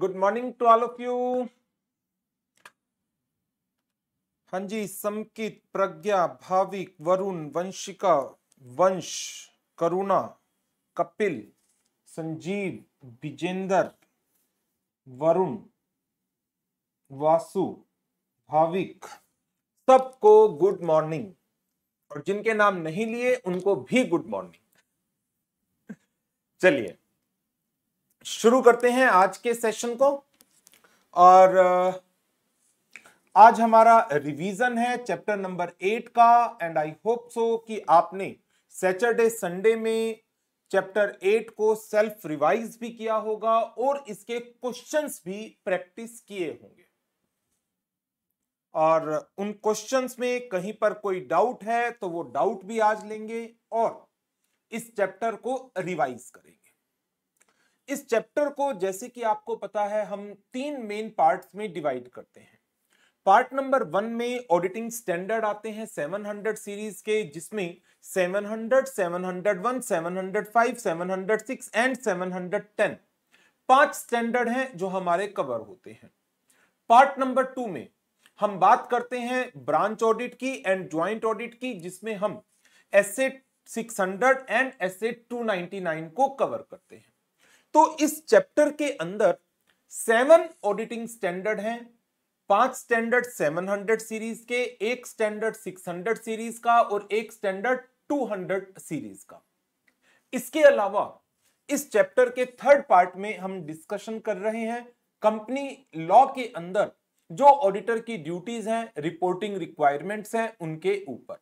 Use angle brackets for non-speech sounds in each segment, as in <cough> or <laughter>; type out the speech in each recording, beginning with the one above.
Good morning to all of you हां जी समकित प्रज्ञा भाविक वरुण वंशिका वंश करुणा कपिल संजीव विजेंदर वरुण वासु भाविक सबको गुड मॉर्निंग और जिनके नाम नहीं लिए उनको भी गुड मॉर्निंग <laughs> चलिए शुरू करते हैं आज के सेशन को और आज हमारा रिवीजन है चैप्टर नंबर एट का एंड आई होप सो कि आपने सैटरडे संडे में चैप्टर एट को सेल्फ रिवाइज भी किया होगा और इसके क्वेश्चंस भी प्रैक्टिस किए होंगे और उन क्वेश्चंस में कहीं पर कोई डाउट है तो वो डाउट भी आज लेंगे और इस चैप्टर को रिवाइज करेंगे इस चैप्टर को जैसे कि आपको पता है हम तीन मेन पार्ट्स में डिवाइड करते हैं पार्ट नंबर वन में ऑडिटिंग स्टैंडर्ड आते हैं 700 सीरीज के जिसमें 700, 701, 705, 706 एंड 710 पांच स्टैंडर्ड हैं जो हमारे कवर होते हैं पार्ट नंबर टू में हम बात करते हैं ब्रांच ऑडिट की एंड ज्वाइंट ऑडिट की जिसमें हम एसेट 600 एंड एसेट 299 को कवर करते हैं तो इस चैप्टर के अंदर सेवन ऑडिटिंग स्टैंडर्ड हैं पांच स्टैंडर्ड 700 सीरीज के एक स्टैंडर्ड 600 सीरीज का और एक स्टैंडर्ड 200 सीरीज का इसके अलावा इस चैप्टर के थर्ड पार्ट में हम डिस्कशन कर रहे हैं कंपनी लॉ के अंदर जो ऑडिटर की ड्यूटीज हैं रिपोर्टिंग रिक्वायरमेंट्स हैं उनके ऊपर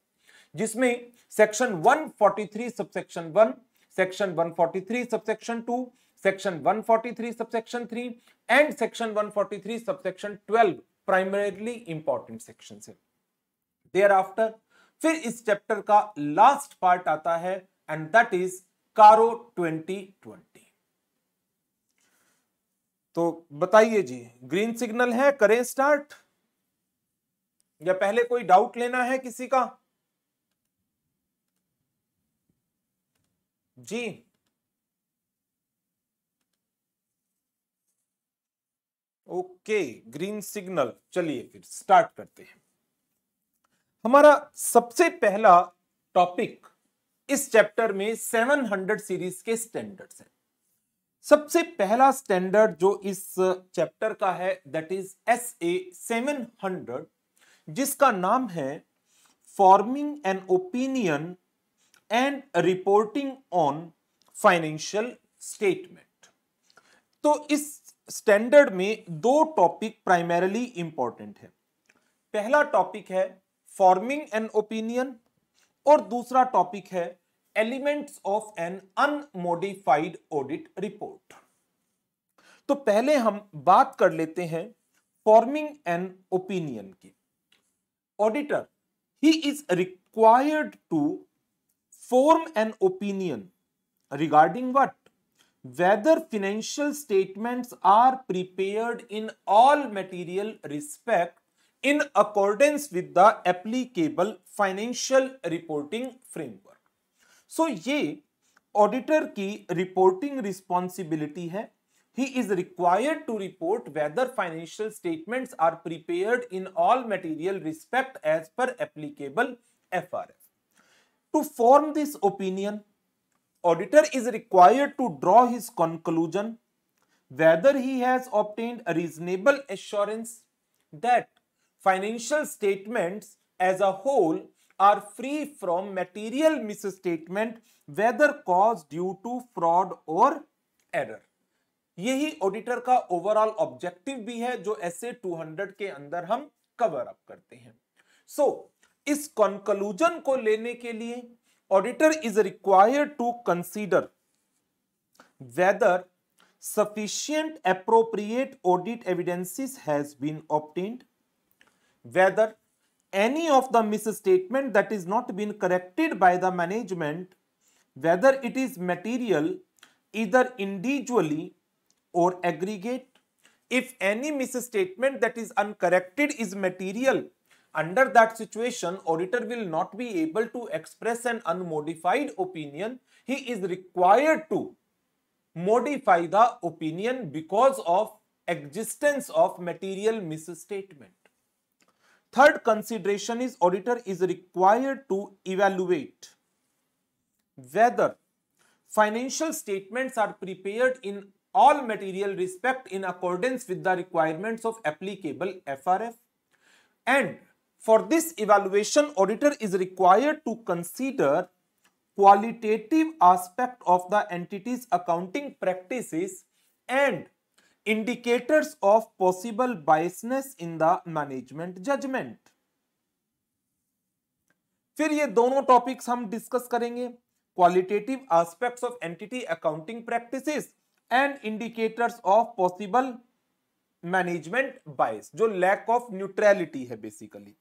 जिसमें section 143 subsection one section one forty three subsection two section 143 subsection 3 and section 143 subsection 12 primarily important section है देयर आफ्टर फिर इस चैप्टर का लास्ट पार्ट आता है एंड दैट इज कारो 2020 तो बताइए जी ग्रीन सिग्नल है करें स्टार्ट या पहले कोई डाउट लेना है किसी का जी ओके ग्रीन सिग्नल चलिए फिर स्टार्ट करते हैं हमारा सबसे पहला टॉपिक इस चैप्टर में 700 सीरीज के स्टैंडर्ड्स है सबसे पहला स्टैंडर्ड जो इस चैप्टर का है that is S A seven hundred जिसका नाम है forming an opinion and reporting on financial statement तो इस स्टैंडर्ड में दो टॉपिक प्राइमरली इंपॉर्टेंट है पहला टॉपिक है फॉर्मिंग एन ओपिनियन और दूसरा टॉपिक है elements of an unmodified audit report तो पहले हम बात कर लेते हैं फॉर्मिंग एन ओपिनियन की auditor he is required to form an opinion regarding what whether financial statements are prepared in all material respect in accordance with the applicable financial reporting framework. So ये auditor की reporting responsibility. he is required to report whether financial statements are prepared in all material respect as per applicable FRS. To form this opinion, auditor is required to draw his conclusion whether he has obtained reasonable assurance that financial statements as a whole are free from material misstatement whether caused due to fraud or error यही auditor का overall objective भी है जो ऐसे 200 के अंदर हम cover up करते हैं सो so, इस कॉन्क्लूजन को लेने के लिए auditor is required to consider whether sufficient appropriate audit evidences has been obtained, whether any of the misstatement that is not been corrected by the management, whether it is material either individually or aggregate. If any misstatement that is uncorrected is material under that situation, auditor will not be able to express an unmodified opinion. He is required to modify the opinion because of existence of material misstatement. Third consideration is auditor is required to evaluate whether financial statements are prepared in all material respect in accordance with the requirements of applicable FRF and For this evaluation, auditor is required to consider qualitative aspect of the entity's accounting practices and indicators of possible biasness in the management judgment. फिर ये दोनों topics हम discuss करेंगे qualitative aspects of entity accounting practices and indicators of possible management bias जो lack of neutrality है basically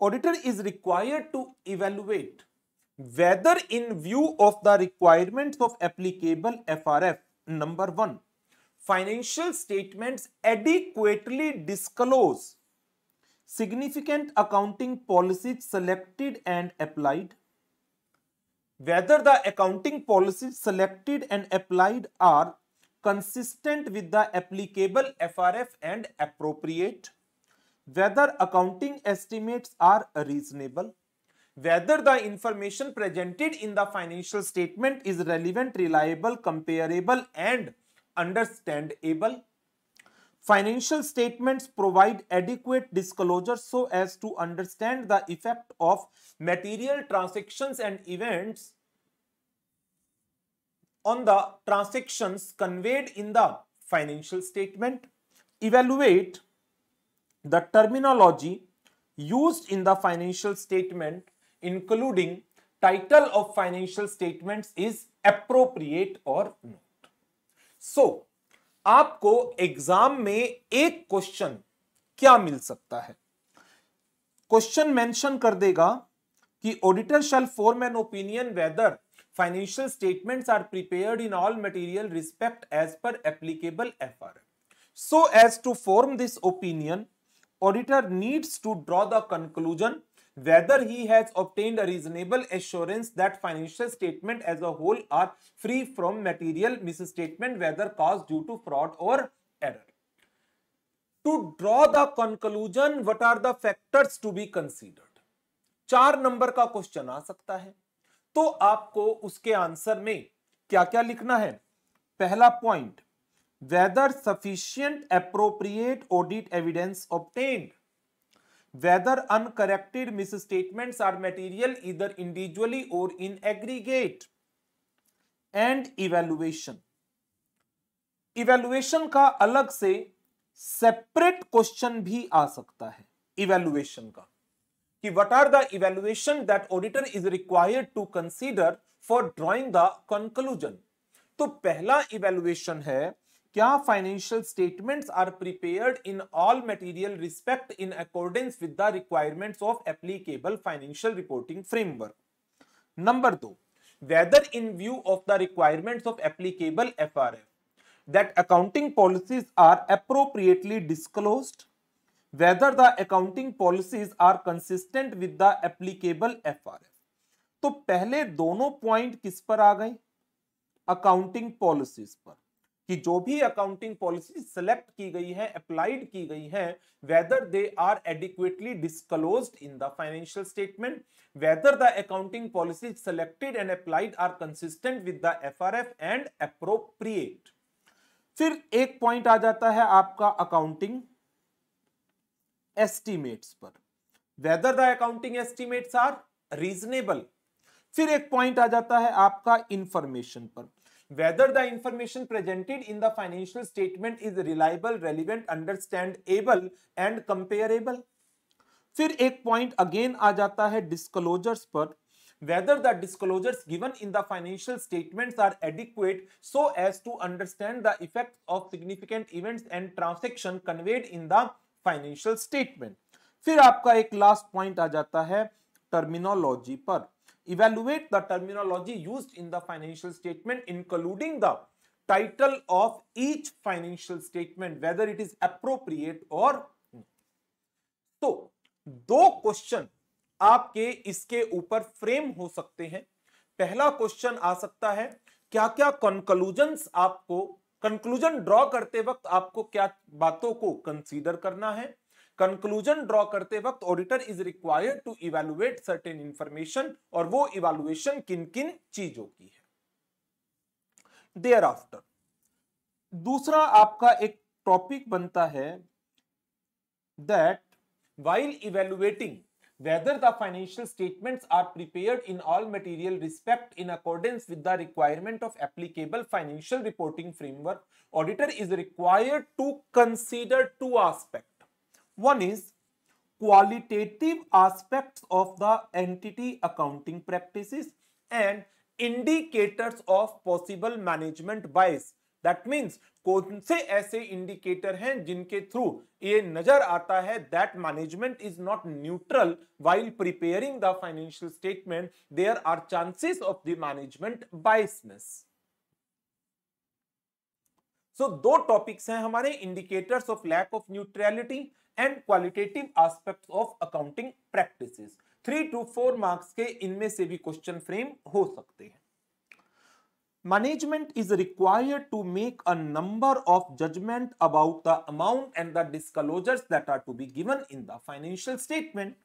auditor is required to evaluate whether in view of the requirements of applicable FRF, number one, financial statements adequately disclose significant accounting policies selected and applied, whether the accounting policies selected and applied are consistent with the applicable FRF and appropriate, whether accounting estimates are reasonable, whether the information presented in the financial statement is relevant, reliable, comparable and understandable. Financial statements provide adequate disclosure so as to understand the effect of material transactions and events on the transactions conveyed in the financial statement. Evaluate the terminology used in the financial statement including title of financial statements is appropriate or not so आपको exam में एक question क्या मिल सकता है question mention कर देगा कि auditor shall form an opinion whether financial statements are prepared in all material respect as per applicable FR so as to form this opinion auditor needs to draw the conclusion whether he has obtained a reasonable assurance that financial statement as a whole are free from material misstatement whether caused due to fraud or error to draw the conclusion what are the factors to be considered चार number का question आ सकता है तो आपको उसके answer में क्या क्या लिखना है पहला point whether sufficient appropriate audit evidence obtained whether uncorrected misstatements are material either individually or in aggregate and evaluation evaluation का अलग से सेपरेट क्वेश्चन भी आ सकता है इवेल्युएशन का कि what are the evaluation that auditor is required to consider for drawing the conclusion तो पहला इवेल्युएशन है क्या financial statement are prepare in all material respect in according with the requirements of applicable financial reporting framework number दो whether in view of the requirements of applicable F R F that accounting policies are appropriately disclose whether the accounting policies are consistent with the applicable F R F तो पहले दोनों point किस पर आ गए accounting policies पर कि जो भी अकाउंटिंग पॉलिसी सिलेक्ट की गई है अप्लाइड की गई है whether they are adequately disclose in the financial statement whether the accounting policy selected and applied are consistent with the FRF and appropriate फिर एक पॉइंट आ जाता है आपका अकाउंटिंग एस्टिमेट्स पर whether the accounting estimates are reasonable फिर एक point आ जाता है आपका इंफॉर्मेशन पर whether the information presented in the financial statement is reliable relevant understandable and comparable फिर एक पॉइंट अगेन आ जाता है डिस्क्लोजर्स पर whether the disclosures given in the financial statements are adequate so as to understand the effect of significant events and transaction conveyed in the financial statement फिर आपका एक last point आ जाता है terminology पर evaluate the terminology used in the financial statement including the title of each financial statement whether it is appropriate or तो दो question आपके इसके ऊपर फ्रेम हो सकते हैं पहला क्वेश्चन आ सकता है क्या क्या कंक्लूजन आपको कंक्लूजन ड्रॉ करते वक्त आपको क्या बातों को कंसीडर करना है कंक्लूजन ड्रॉ करते वक्त auditor is required to evaluate certain information और वो इवेलुएशन किन किन चीजों की है देयर आफ्टर दूसरा आपका एक टॉपिक बनता है that while evaluating whether the financial statements are prepared in all material respect in accordance with the requirement of applicable financial reporting framework auditor is required to consider two aspect One is qualitative aspects of the entity accounting practices and indicators of possible management bias. That means कौन से ऐसे indicator हैं जिनके through ये नजर आता है that management is not neutral while preparing the financial statement there are chances of the management biasness so दो टॉपिक्स हैं हमारे indicators of lack of neutrality and qualitative aspect of accounting practice three to four marks के इनमें से भी question frame हो सकते हैं management is required to make a number of judgement about the amount and the disclosures that are to be given in the financial statement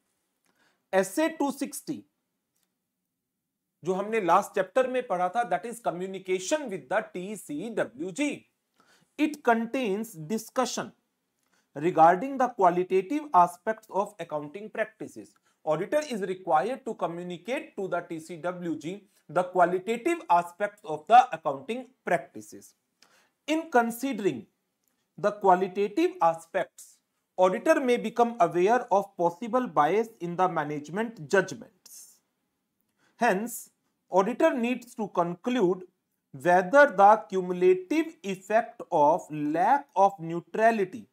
to 260 जो हमने last chapter में पढ़ा था that is communication with the TCWG it contains discussion regarding the qualitative aspects of accounting practices. Auditor is required to communicate to the TCWG the qualitative aspects of the accounting practices. In considering the qualitative aspects, auditor may become aware of possible bias in the management judgments. Hence, auditor needs to conclude whether the cumulative effect of lack of neutrality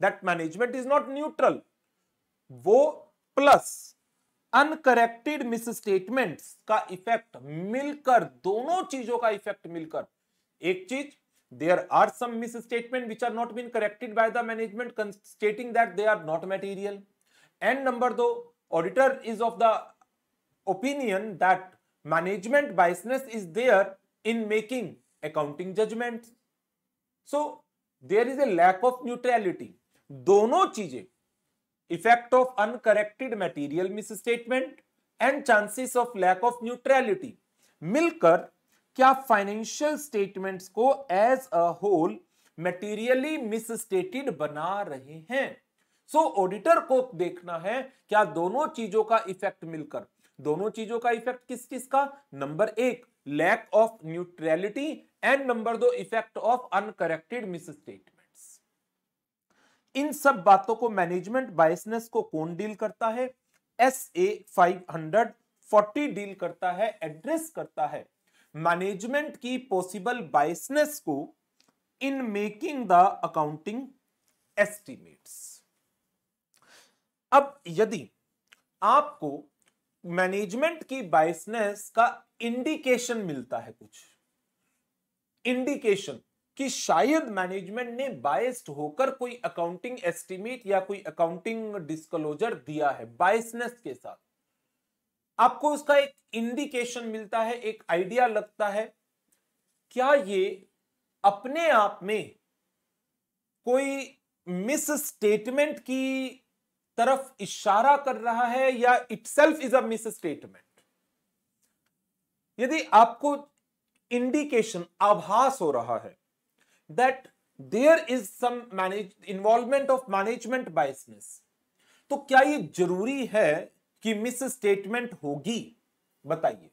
that management is not neutral वो plus uncorrected misstatements का effect मिलकर दोनों चीजों का effect मिलकर एक चीज there are some misstatement which are not been corrected by the management stating that they are not material and number two, auditor is of the opinion that management biasness is there in making accounting judgments so there is a lack of neutrality दोनों चीजें effect of uncorrected material misstatement and chances of lack of neutrality मिलकर क्या financial statements को as a whole materially stated बना रहे हैं so so, auditor को देखना है क्या दोनों चीजों का इफेक्ट मिलकर दोनों चीजों का इफेक्ट किस किस का नंबर एक lack of neutrality and number दो effect of uncorrected misstate इन सब बातों को मैनेजमेंट बायसनेस को कौन डील करता है S A five hundred forty deal करता है एड्रेस करता है मैनेजमेंट की पॉसिबल बायसनेस को in making the accounting estimates अब यदि आपको मैनेजमेंट की बायसनेस का इंडिकेशन मिलता है कुछ इंडिकेशन कि शायद मैनेजमेंट ने बायस्ड होकर कोई अकाउंटिंग एस्टिमेट या कोई अकाउंटिंग डिस्क्लोजर दिया है बायसनेस के साथ आपको उसका एक इंडिकेशन मिलता है एक आइडिया लगता है क्या ये अपने आप में कोई मिस स्टेटमेंट की तरफ इशारा कर रहा है या itself is a misstatement यदि आपको इंडिकेशन आभास हो रहा है that there is some involvement of management biasness तो क्या ये जरूरी है कि मिस स्टेटमेंट होगी बताइए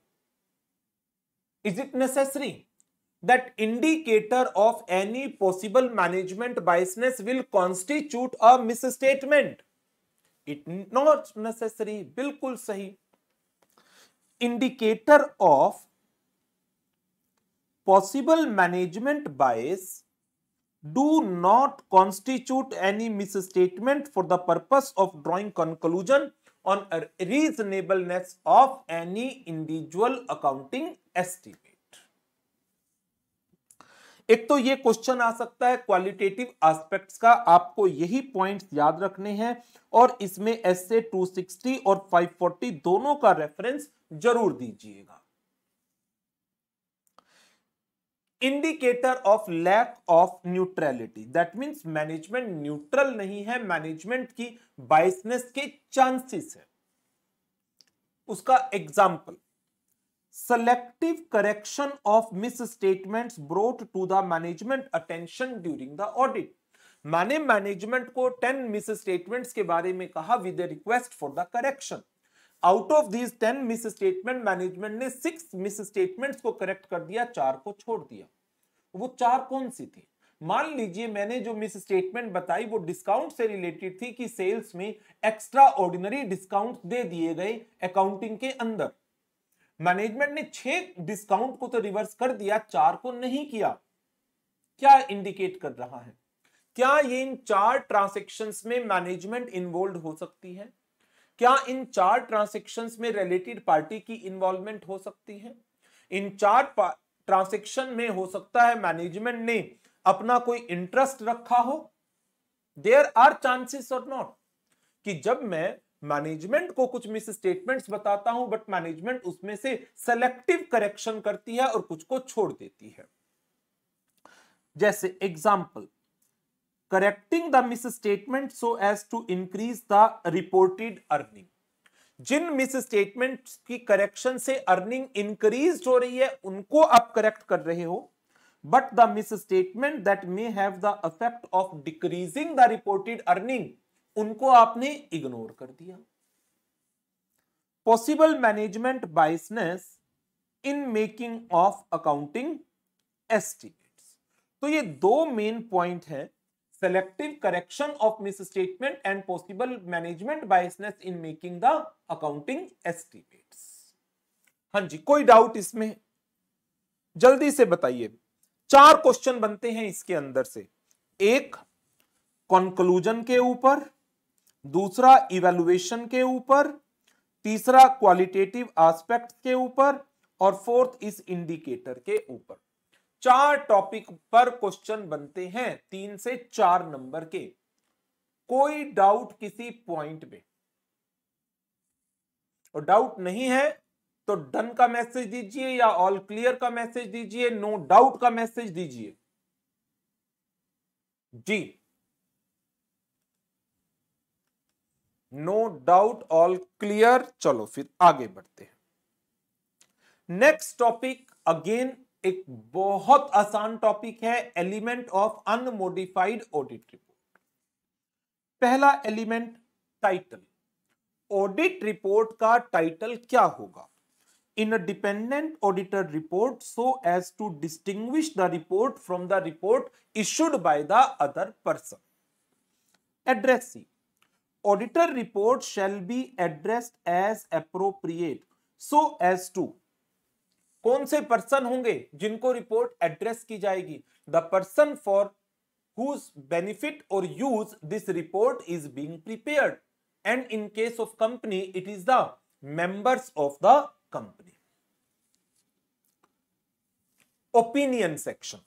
is it necessary that indicator of any possible management biasness will constitute a misstatement it not necessary बिल्कुल सही indicator of possible management bias do not constitute any misstatement for the purpose of drawing conclusion on reasonableness of any individual accounting estimate एक तो ये question आ सकता है qualitative aspect का आपको यही पॉइंट याद रखने हैं और इसमें एस ए टू सिक्सटी और फाइव फोर्टी दोनों का रेफरेंस जरूर दीजिएगा indicator of lack of neutrality that means management neutral नहीं है मैनेजमेंट की बाइसनेस के चांसेस है उसका example correction of misstatement brought to the management attention during the audit मैंने मैनेजमेंट को 10 मिस स्टेटमेंट्स के बारे में कहा with request for the correction out of these 10 misstatement management ने सिक्स मिस स्टेटमेंट्स को करेक्ट कर दिया चार को छोड़ दिया वो चार कौन सी थी मान लीजिए मैंने जो मिस स्टेटमेंट बताई वो डिस्काउंट से रिलेटेड थी कि सेल्स में एक्स्ट्रा ऑर्डिनरी डिस्काउंट दे दिए गए अकाउंटिंग के अंदर मैनेजमेंट ने छह डिस्काउंट को तो रिवर्स कर दिया चार को नहीं किया क्या इंडिकेट कर रहा है क्या ये इन चार ट्रांसेक्शन में मैनेजमेंट इन्वॉल्व हो सकती है क्या इन चार ट्रांसेक्शन में रिलेटेड पार्टी की इन्वॉल्वमेंट हो सकती है इन चार ट्रांसेक्शन में हो सकता है मैनेजमेंट ने अपना कोई इंटरेस्ट रखा हो there are chances or not कि जब मैं मैनेजमेंट को कुछ मिस स्टेटमेंट्स बताता हूं बट मैनेजमेंट उसमें से सेलेक्टिव करेक्शन करती है और कुछ को छोड़ देती है जैसे example the misstatement so as to increase the reported earning जिन मिस स्टेटमेंट की करेक्शन से अर्निंग इंक्रीज हो रही है उनको आप करेक्ट कर रहे हो but the misstatement that may have the affect of decreasing the reported earning उनको आपने इग्नोर कर दिया possible management biasness in making of accounting estimates तो ये दो मेन पॉइंट है correction of misstatement and possible management biasness in making the accounting estimate हां जी कोई डाउट इसमें जल्दी से बताइए चार क्वेश्चन बनते हैं इसके अंदर से एक कंक्लूजन के ऊपर दूसरा इवेलुएशन के ऊपर तीसरा क्वालिटेटिव एस्पेक्ट के ऊपर और फोर्थ इस इंडिकेटर के ऊपर चार टॉपिक पर क्वेश्चन बनते हैं तीन से चार नंबर के कोई डाउट किसी पॉइंट में और डाउट नहीं है तो डन का मैसेज दीजिए या ऑल क्लियर का मैसेज दीजिए नो डाउट का मैसेज दीजिए जी नो डाउट ऑल क्लियर चलो फिर आगे बढ़ते हैं नेक्स्ट टॉपिक अगेन एक बहुत आसान टॉपिक है element of unmodified audit report पहला एलिमेंट टाइटल ऑडिट रिपोर्ट का टाइटल क्या होगा independent auditor report so as to distinguish the report from the report issued by the other person address auditor report shall be addressed as appropriate so as to कौन से person होंगे जिनको report address की जाएगी the person for whose benefit or use this report is being prepared and in case of company it is the members of the company opinion section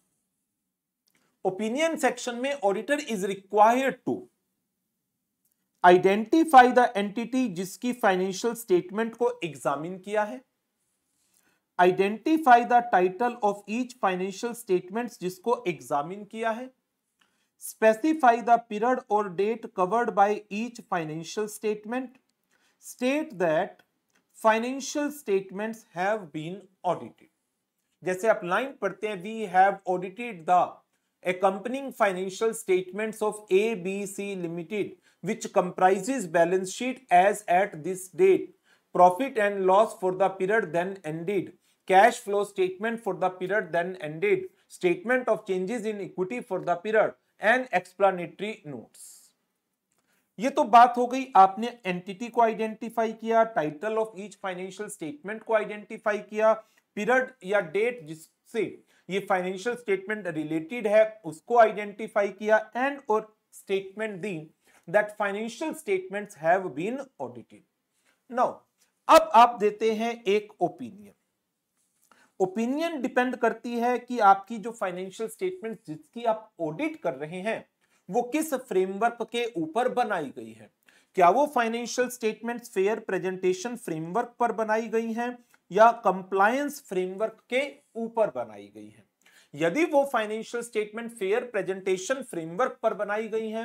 opinion section में auditor is required to identify the entity जिसकी financial statement को examine किया है identify the title of each financial statement जिसको examine किया है specify the period और date covered by each financial statement state that financial statement have been audited जैसे आप लाइन पढ़ते हैं we have audited the accompanying financial statements of ABC Limited, which comprises balance sheet as at this date, profit and loss for the period then ended, cash flow statement for the period then ended, statement of changes in equity for the period and explanatory notes. ये तो बात हो गई आपने entity को identify किया title of each financial statement को identify किया पीरियड या डेट जिससे ये फाइनेंशियल स्टेटमेंट रिलेटेड है उसको आइडेंटिफाई किया एंड और statement the that financial statements have been audited now अब आप देते हैं एक ओपिनियन ओपिनियन डिपेंड करती है कि आपकी जो फाइनेंशियल स्टेटमेंट जिसकी आप ऑडिट कर रहे हैं वो किस फ्रेमवर्क के ऊपर बनाई गई है क्या वो financial statement fair presentation framework पर बनाई गई है या कंप्लायंस फ्रेमवर्क के ऊपर बनाई गई है यदि वो financial statement fair presentation framework पर बनाई गई है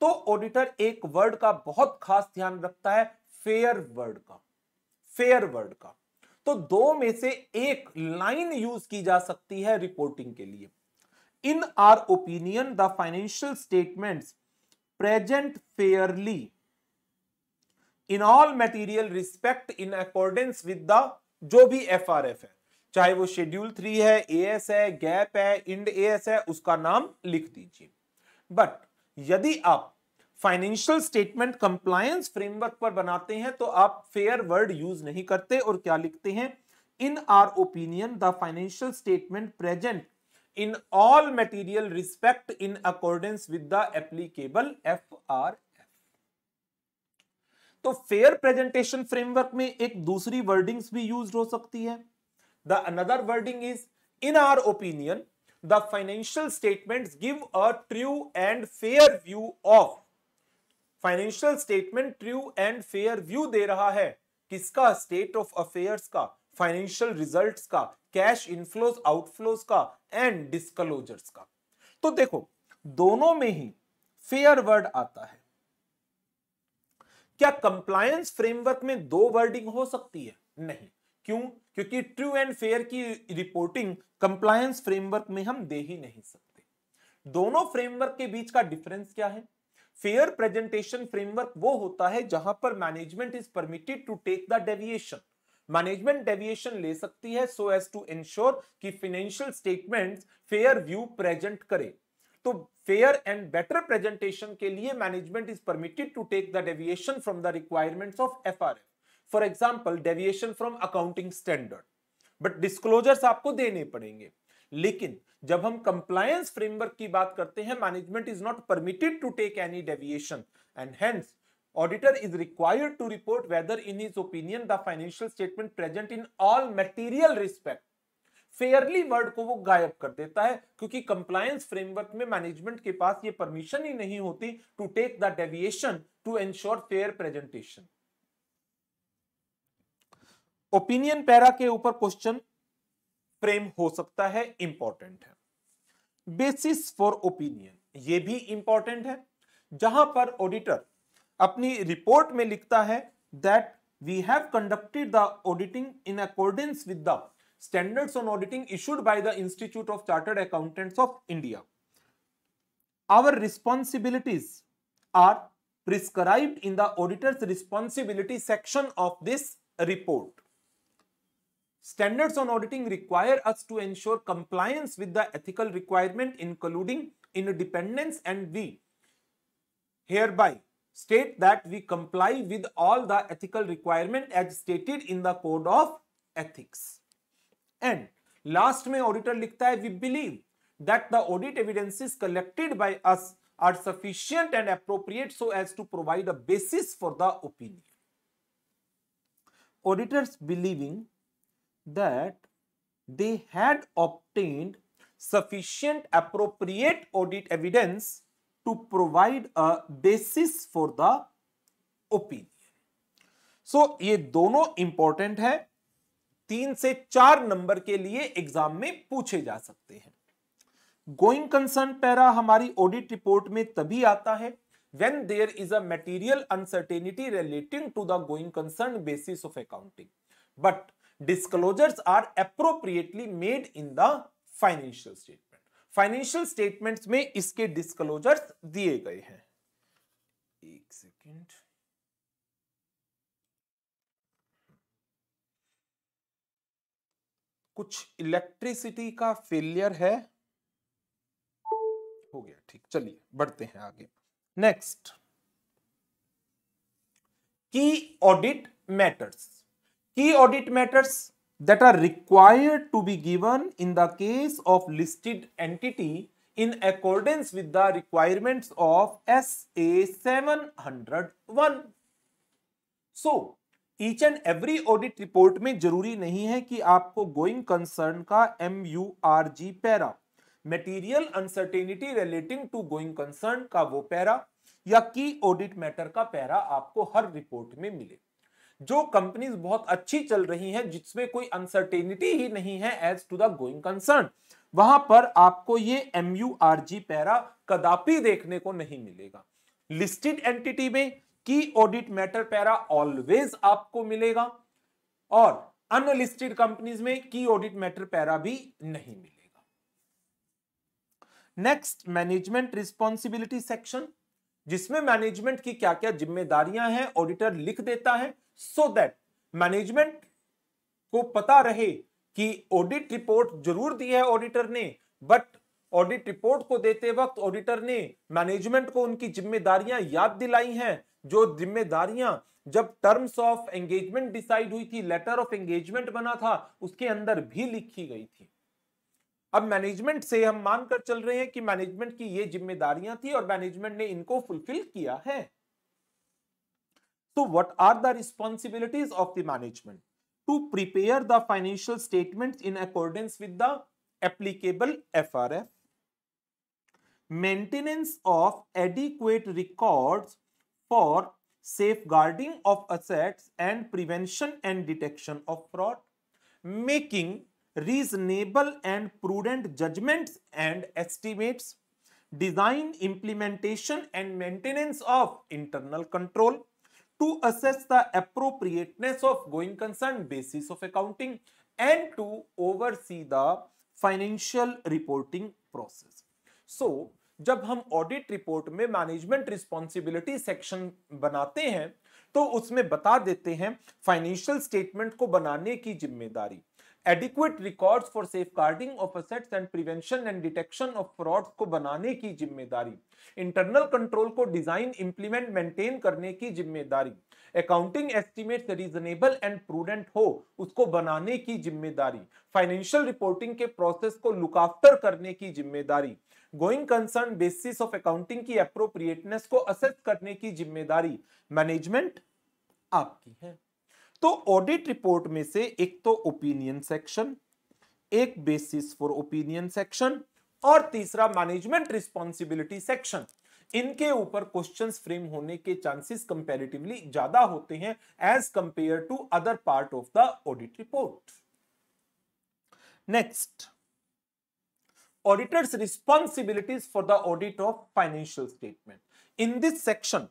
तो ऑडिटर एक वर्ड का बहुत खास ध्यान रखता है फेयर वर्ड का फेयर वर्ड का तो दो में से एक लाइन यूज की जा सकती है रिपोर्टिंग के लिए in our opinion the financial statement present fairly in all material respect in accordance with the जो भी एफ आर एफ है चाहे वो शेड्यूल थ्री है ए एस है गैप है इंड ए एस है उसका नाम लिख दीजिए बट यदि आप फाइनेंशियल स्टेटमेंट कंप्लायंस फ्रेमवर्क पर बनाते हैं तो आप फेयर वर्ड यूज नहीं करते और क्या लिखते हैं in our opinion the financial statement present in all material respect in accordance with the applicable F R F तो फेयर प्रेजेंटेशन फ्रेमवर्क में एक दूसरी वर्डिंग्स भी यूज हो सकती है the another wording is in our opinion the financial statement give a true and fair view of financial statement true and fair view दे रहा है किसका स्टेट ऑफ अफेयर्स का फाइनेंशियल रिजल्ट्स का कैश इनफ्लोज आउटफ्लोज का and disclosures का तो देखो दोनों में ही फेयर वर्ड आता है क्या कंप्लायंस फ्रेमवर्क में दो वर्डिंग हो सकती है नहीं क्यों क्योंकि ट्रू एंड फेयर की रिपोर्टिंग कंप्लायंस फ्रेमवर्क में हम दे ही नहीं सकते दोनों फ्रेमवर्क के बीच का डिफरेंस क्या है फेयर प्रेजेंटेशन फ्रेमवर्क वो होता है जहां पर management is permitted to take the deviation management deviation ले सकती है सो एज टू इंश्योर कि financial statement fair view present करे तो फेयर एंड बेटर प्रेजेंटेशन के लिए management is permitted to take the deviation from the requirements of F R FRF for example deviation from accounting standard but disclosures आपको देने पड़ेंगे लेकिन जब हम कंप्लायंस फ्रेमवर्क की बात करते हैं management is not permitted to take any deviation and hence auditor is required to report whether in his opinion the financial statement present in all material respect fairly word को वो गायब कर देता है क्योंकि कंप्लायंस फ्रेमवर्क में management के पास ये परमिशन ही नहीं होती to take the deviation to ensure fair presentation opinion para के ऊपर क्वेश्चन प्रेम हो सकता है इंपॉर्टेंट है बेसिस फॉर ओपिनियन ये भी इंपॉर्टेंट है जहां पर ऑडिटर अपनी रिपोर्ट में लिखता है that we have conducted the auditing in accordance with the standards on auditing issued by the Institute of Chartered Accountants of India our responsibilities are prescribed in the auditor's responsibility section of this report Standards on auditing require us to ensure compliance with the ethical requirement including independence and we hereby state that we comply with all the ethical requirement as stated in the code of ethics. And last में auditor लिखता है we believe that the audit evidences collected by us are sufficient and appropriate so as to provide a basis for the opinion. Auditors believing that they had obtained sufficient appropriate audit evidence to provide a basis for the opinion. so, ये दोनों important है तीन से चार number के लिए exam में पूछे जा सकते हैं गोइंग कंसर्न पैरा हमारी ऑडिट रिपोर्ट में तभी आता है when there is a material uncertainty relating to the going concern basis of accounting but disclosures are appropriately made in the financial statement financial statements में इसके disclosures दिए गए हैं एक सेकेंड कुछ इलेक्ट्रिसिटी का फेलियर है हो गया ठीक चलिए बढ़ते हैं आगे next key audit matters key audit matters that are required to be given in the case of listed entity in accordance with the requirements of SA 701. So, each and every audit report में जरूरी नहीं है कि आपको going concern का M U R G para material uncertainty relating to going concern का वो para या की ऑडिट मैटर का पैरा आपको हर रिपोर्ट में मिले जो कंपनीज बहुत अच्छी चल रही हैं जिसमें कोई अनसर्टेनिटी ही नहीं है as to the going concern वहां पर आपको ये M U R G para कदापि देखने को नहीं मिलेगा लिस्टेड एंटिटी में की ऑडिट मैटर पैरा ऑलवेज आपको मिलेगा और अनलिस्टेड कंपनीज में की ऑडिट मैटर पैरा भी नहीं मिलेगा नेक्स्ट मैनेजमेंट रिस्पॉन्सिबिलिटी सेक्शन जिसमें मैनेजमेंट की क्या क्या जिम्मेदारियां हैं ऑडिटर लिख देता है सो दैट मैनेजमेंट को पता रहे कि ऑडिट रिपोर्ट जरूर दी है ऑडिटर ने बट ऑडिट रिपोर्ट को देते वक्त ऑडिटर ने मैनेजमेंट को उनकी जिम्मेदारियां याद दिलाई हैं जो जिम्मेदारियां जब टर्म्स ऑफ एंगेजमेंट डिसाइड हुई थी लेटर ऑफ एंगेजमेंट बना था उसके अंदर भी लिखी गई थी अब मैनेजमेंट से हम मानकर चल रहे हैं कि मैनेजमेंट की ये जिम्मेदारियां थी और मैनेजमेंट ने इनको फुलफिल किया है तो what are the responsibilities of the management to prepare the financial statement in accordance with the applicable F R F maintenance of adequate record for safeguarding of assets and prevention and detection of fraud making reasonable and prudent judgement and estimate design implementation and maintenance of internal control to assess the appropriateness of going concern basis of accounting and to oversee the financial reporting process so जब हम audit report में management responsibility section बनाते हैं तो उसमें बता देते हैं फाइनेंशियल स्टेटमेंट को बनाने की जिम्मेदारी adequate records for safeguarding of assets and prevention and detection of frauds को बनाने की जिम्मेदारी इंटरनल कंट्रोल को डिजाइन इंप्लीमेंट मेंटेन करने की जिम्मेदारी accounting estimate reasonable and prudent हो उसको बनाने की जिम्मेदारी फाइनेंशियल रिपोर्टिंग के प्रोसेस को लुकआफ्टर करने की जिम्मेदारी going concern basis of accounting की अप्रोप्रिएटनेस को असेस करने की जिम्मेदारी मैनेजमेंट आपकी है तो ऑडिट रिपोर्ट में से एक तो ओपिनियन सेक्शन एक बेसिस फॉर ओपिनियन सेक्शन और तीसरा मैनेजमेंट रिस्पॉन्सिबिलिटी सेक्शन इनके ऊपर क्वेश्चंस फ्रेम होने के चांसेस कंपैरेटिवली ज्यादा होते हैं as compare to other part of the audit report next auditor's responsibilities for the audit of financial statement in this section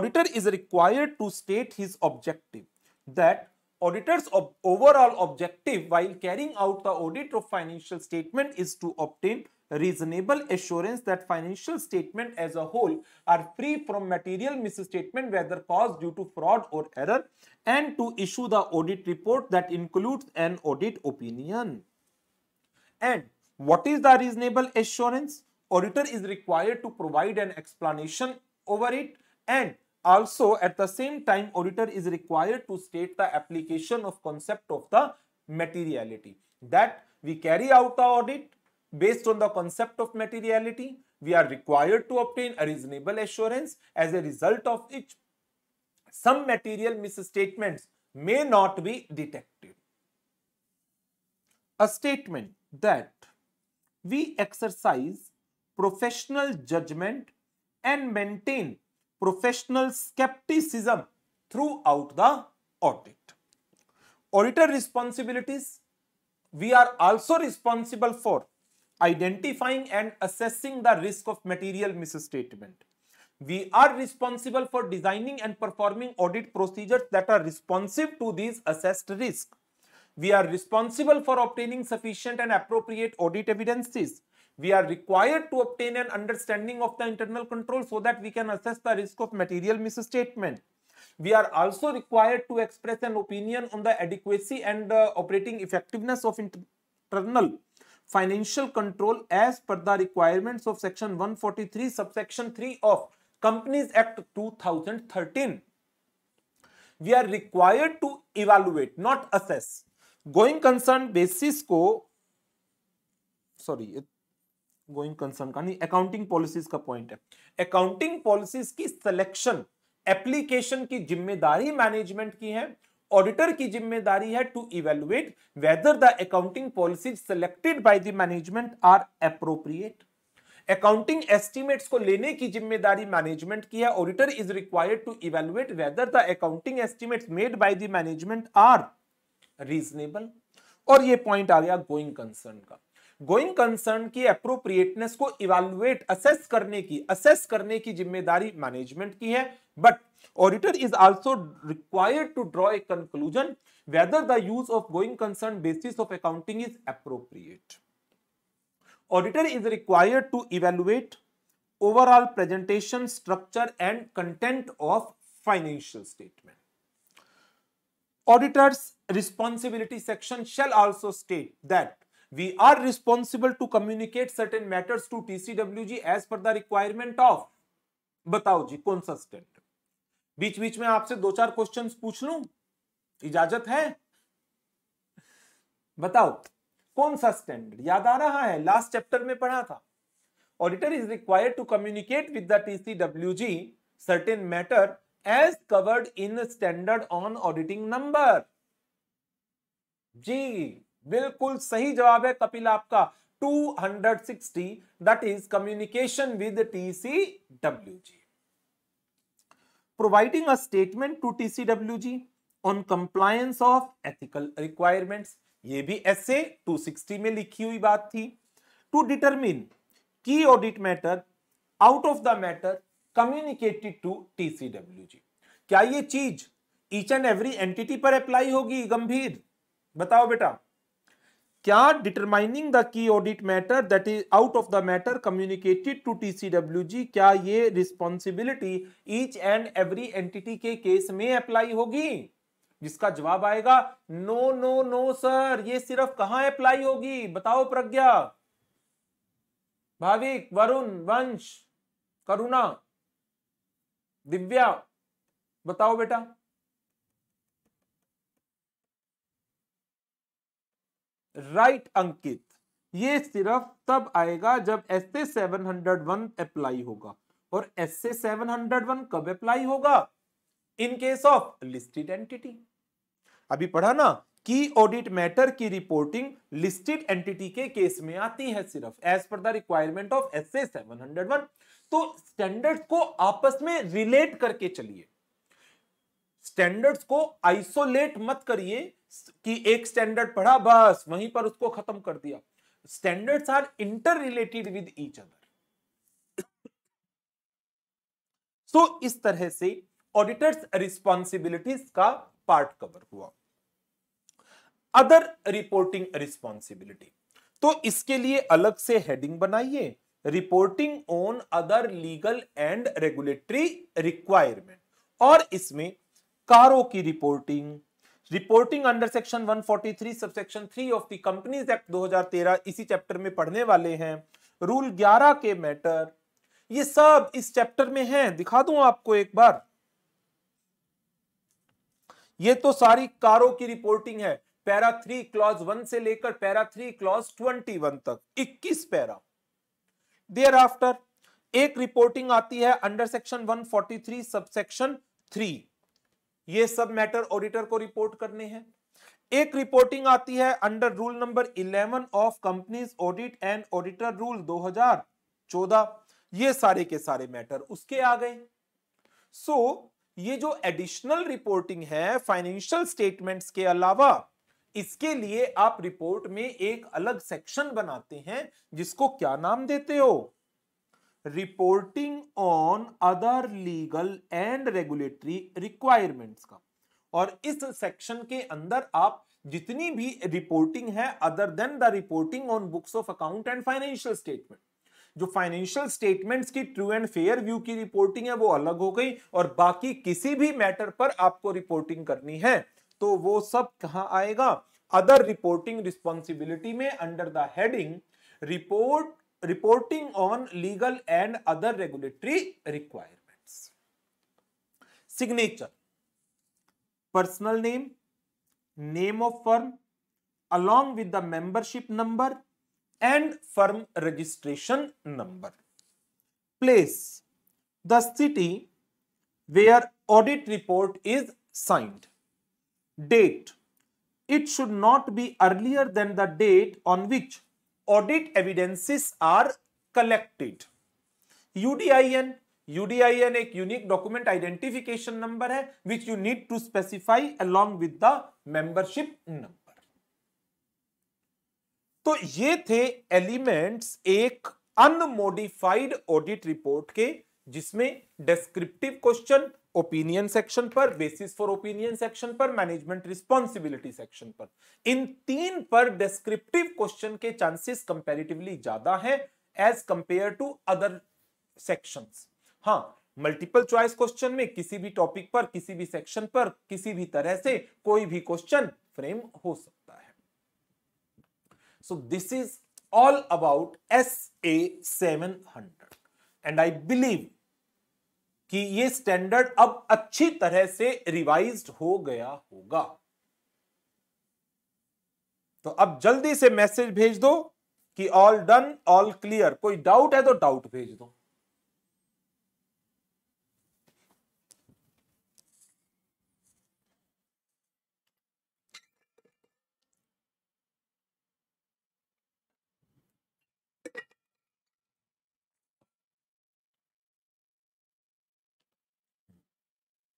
auditor is required to state his objective that auditor's ob overall objective while carrying out the audit of financial statement is to obtain reasonable assurance that financial statement as a whole are free from material misstatement whether caused due to fraud or error and to issue the audit report that includes an audit opinion. And what is the reasonable assurance? Auditor is required to provide an explanation over it and also, at the same time, auditor is required to state the application of concept of the materiality. That we carry out the audit based on the concept of materiality. We are required to obtain a reasonable assurance as a result of which some material misstatements may not be detected. A statement that we exercise professional judgment and maintain professional skepticism throughout the audit. Auditor responsibilities, we are also responsible for identifying and assessing the risk of material misstatement. We are responsible for designing and performing audit procedures that are responsive to these assessed risks. We are responsible for obtaining sufficient and appropriate audit evidences we are required to obtain an understanding of the internal control so that we can assess the risk of material misstatement. We are also required to express an opinion on the adequacy and uh, operating effectiveness of internal financial control as per the requirements of section 143 subsection 3 of Companies Act 2013. We are required to evaluate, not assess. Going concern basis को sorry, going concern का नहीं accounting policies का point है accounting policies की selection application की जिम्मेदारी management की है ऑडिटर की जिम्मेदारी है to evaluate whether the accounting policies selected by the management are appropriate accounting estimates को लेने की जिम्मेदारी मैनेजमेंट की है auditor is required to evaluate whether the accounting estimates made by the management are reasonable और ये पॉइंट आ गया गोइंग कंसर्न का गोइंग कंसर्न की अप्रोप्रिएटनेस को इवेलुएट असेस करने की असेस करने की जिम्मेदारी मैनेजमेंट की है but auditor is also required to draw a conclusion whether the use of going concern basis of accounting is appropriate auditor is required to evaluate overall presentation structure and content of financial statement auditor's responsibility section shall also state that we are responsible to communicate certain matters W G as per the requirement of बताओ जी कौन सा state बीच बीच में आपसे दो चार question पूछ लू इजाजत है बताओ कौन सा स्टैंडर्ड याद आ रहा है लास्ट चैप्टर में पढ़ा था auditor is required to communicate with the G certain matter as covered in standard on auditing number जी बिल्कुल सही जवाब है कपिल आपका 260 that is communication with G providing a statement to G on compliance of ethical requirement ये भी two 260 में लिखी हुई बात थी to determine key audit matter out of the matter communicated to G क्या ये चीज ईच एंड एवरी एंटिटी पर अप्लाई होगी गंभीर बताओ बेटा क्या determining the key audit matter that is out of the matter communicated to G क्या ये responsibility each and every entity के केस में अप्लाई होगी जिसका जवाब आएगा नो नो नो सर ये सिर्फ कहां अप्लाई होगी बताओ प्रज्ञा भाविक वरुण वंश करुणा दिव्या बताओ बेटा राइट अंकित ये सिर्फ तब आएगा जब S A seven hundred one apply होगा और S A seven hundred one कब अप्लाई होगा in case of listed entity अभी पढ़ा ना की ऑडिट मैटर की रिपोर्टिंग लिस्टेड एंटिटी के केस में आती है सिर्फ as per the requirement of S A seven hundred one तो स्टैंडर्ड को आपस में रिलेट करके चलिए स्टैंडर्ड्स को आइसोलेट मत करिए कि एक स्टैंडर्ड पढ़ा बस वहीं पर उसको खत्म कर दिया standards are inter related with each other so इस तरह से ऑडिटर्स रिस्पॉन्सिबिलिटीज का पार्ट कवर हुआ अदर रिपोर्टिंग रिस्पॉन्सिबिलिटी तो इसके लिए अलग से हेडिंग बनाइए reporting on other legal and regulatory requirement और इसमें कारों की reporting reporting under section 143 subsection 3 of the companies act 2013 इसी चैप्टर में पढ़ने वाले हैं रूल 11 के मैटर ये सब इस चैप्टर में हैं दिखा दूं आपको एक बार ये तो सारी कारों की रिपोर्टिंग है पैरा थ्री क्लॉज वन से लेकर para three clause twenty one तक इक्कीस पैरा देर आफ्टर एक रिपोर्टिंग आती है अंडर सेक्शन 143 सबसेक्शन थ्री ये सब मैटर ऑडिटर को रिपोर्ट करने हैं एक रिपोर्टिंग आती है under rule number 11 of companies audit and auditor rule 2014 ये सारे के सारे मैटर उसके आ गए सो so, ये जो एडिशनल रिपोर्टिंग है फाइनेंशियल स्टेटमेंट्स के अलावा इसके लिए आप रिपोर्ट में एक अलग सेक्शन बनाते हैं जिसको क्या नाम देते हो reporting on other legal and regulatory requirements का और इस सेक्शन के अंदर आप जितनी भी रिपोर्टिंग है other than the reporting on books of account and financial statement जो फाइनेंशियल स्टेटमेंट्स की ट्रू एंड फेयर व्यू की रिपोर्टिंग है वो अलग हो गई और बाकी किसी भी मैटर पर आपको रिपोर्टिंग करनी है तो वो सब कहा आएगा अदर रिपोर्टिंग रिस्पॉन्सिबिलिटी में under the heading report reporting on legal and other regulatory requirements. Signature, personal name, name of firm along with the membership number and firm registration number. Place, the city where audit report is signed. Date, it should not be earlier than the date on which audit evidences are collected UDIN UDIN एक unique document identification number है which you need to specify along with the membership number तो ये the elements एक unmodified audit report के जिसमें descriptive question opinion section पर basis for opinion section पर management responsibility section पर इन तीन पर डिस्क्रिप्टिव क्वेश्चन के चांसेस कंपैरेटिवली ज्यादा है as compare to other section हाँ मल्टीपल चॉइस क्वेश्चन में किसी भी टॉपिक पर किसी भी सेक्शन पर किसी भी तरह से कोई भी क्वेश्चन फ्रेम हो सकता है so this is all about S A seven hundred and I believe कि ये स्टैंडर्ड अब अच्छी तरह से रिवाइज हो गया होगा तो अब जल्दी से मैसेज भेज दो कि ऑल डन ऑल क्लियर कोई डाउट है तो डाउट भेज दो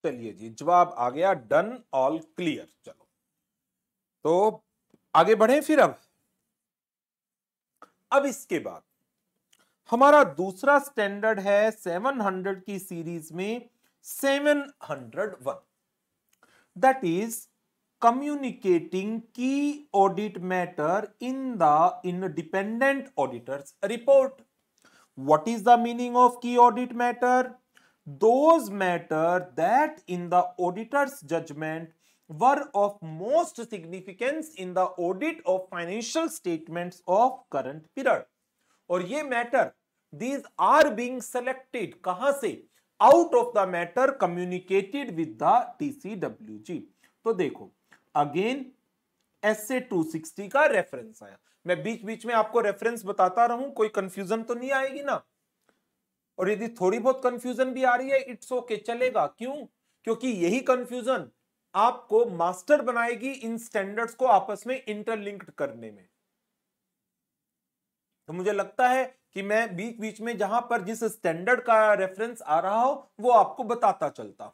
चलिए जी जवाब आ गया डन ऑल क्लियर चलो तो आगे बढ़े फिर अब अब इसके बाद हमारा दूसरा स्टैंडर्ड है सेवन हंड्रेड की सीरीज में seven hundred one that is communicating key audit matter in the independent auditor's report what is the meaning of key audit matter those matter that in the auditor's judgement were of most significance in the audit of financial statement of current period और ये matter these are being selected कहां से out of the matter communicated with the T C W G तो देखो again S A two sixty का reference आया मैं बीच बीच में आपको रेफरेंस बताता रहूं कोई कंफ्यूजन तो नहीं आएगी ना और यदि थोड़ी बहुत कंफ्यूजन भी आ रही है इट्स ओके okay, चलेगा क्यों क्योंकि यही कंफ्यूजन आपको मास्टर बनाएगी इन स्टैंडर्ड्स को आपस में इंटरलिंक्ड करने में तो मुझे लगता है कि मैं बीच बीच में जहां पर जिस स्टैंडर्ड का रेफरेंस आ रहा हो वो आपको बताता चलता हूं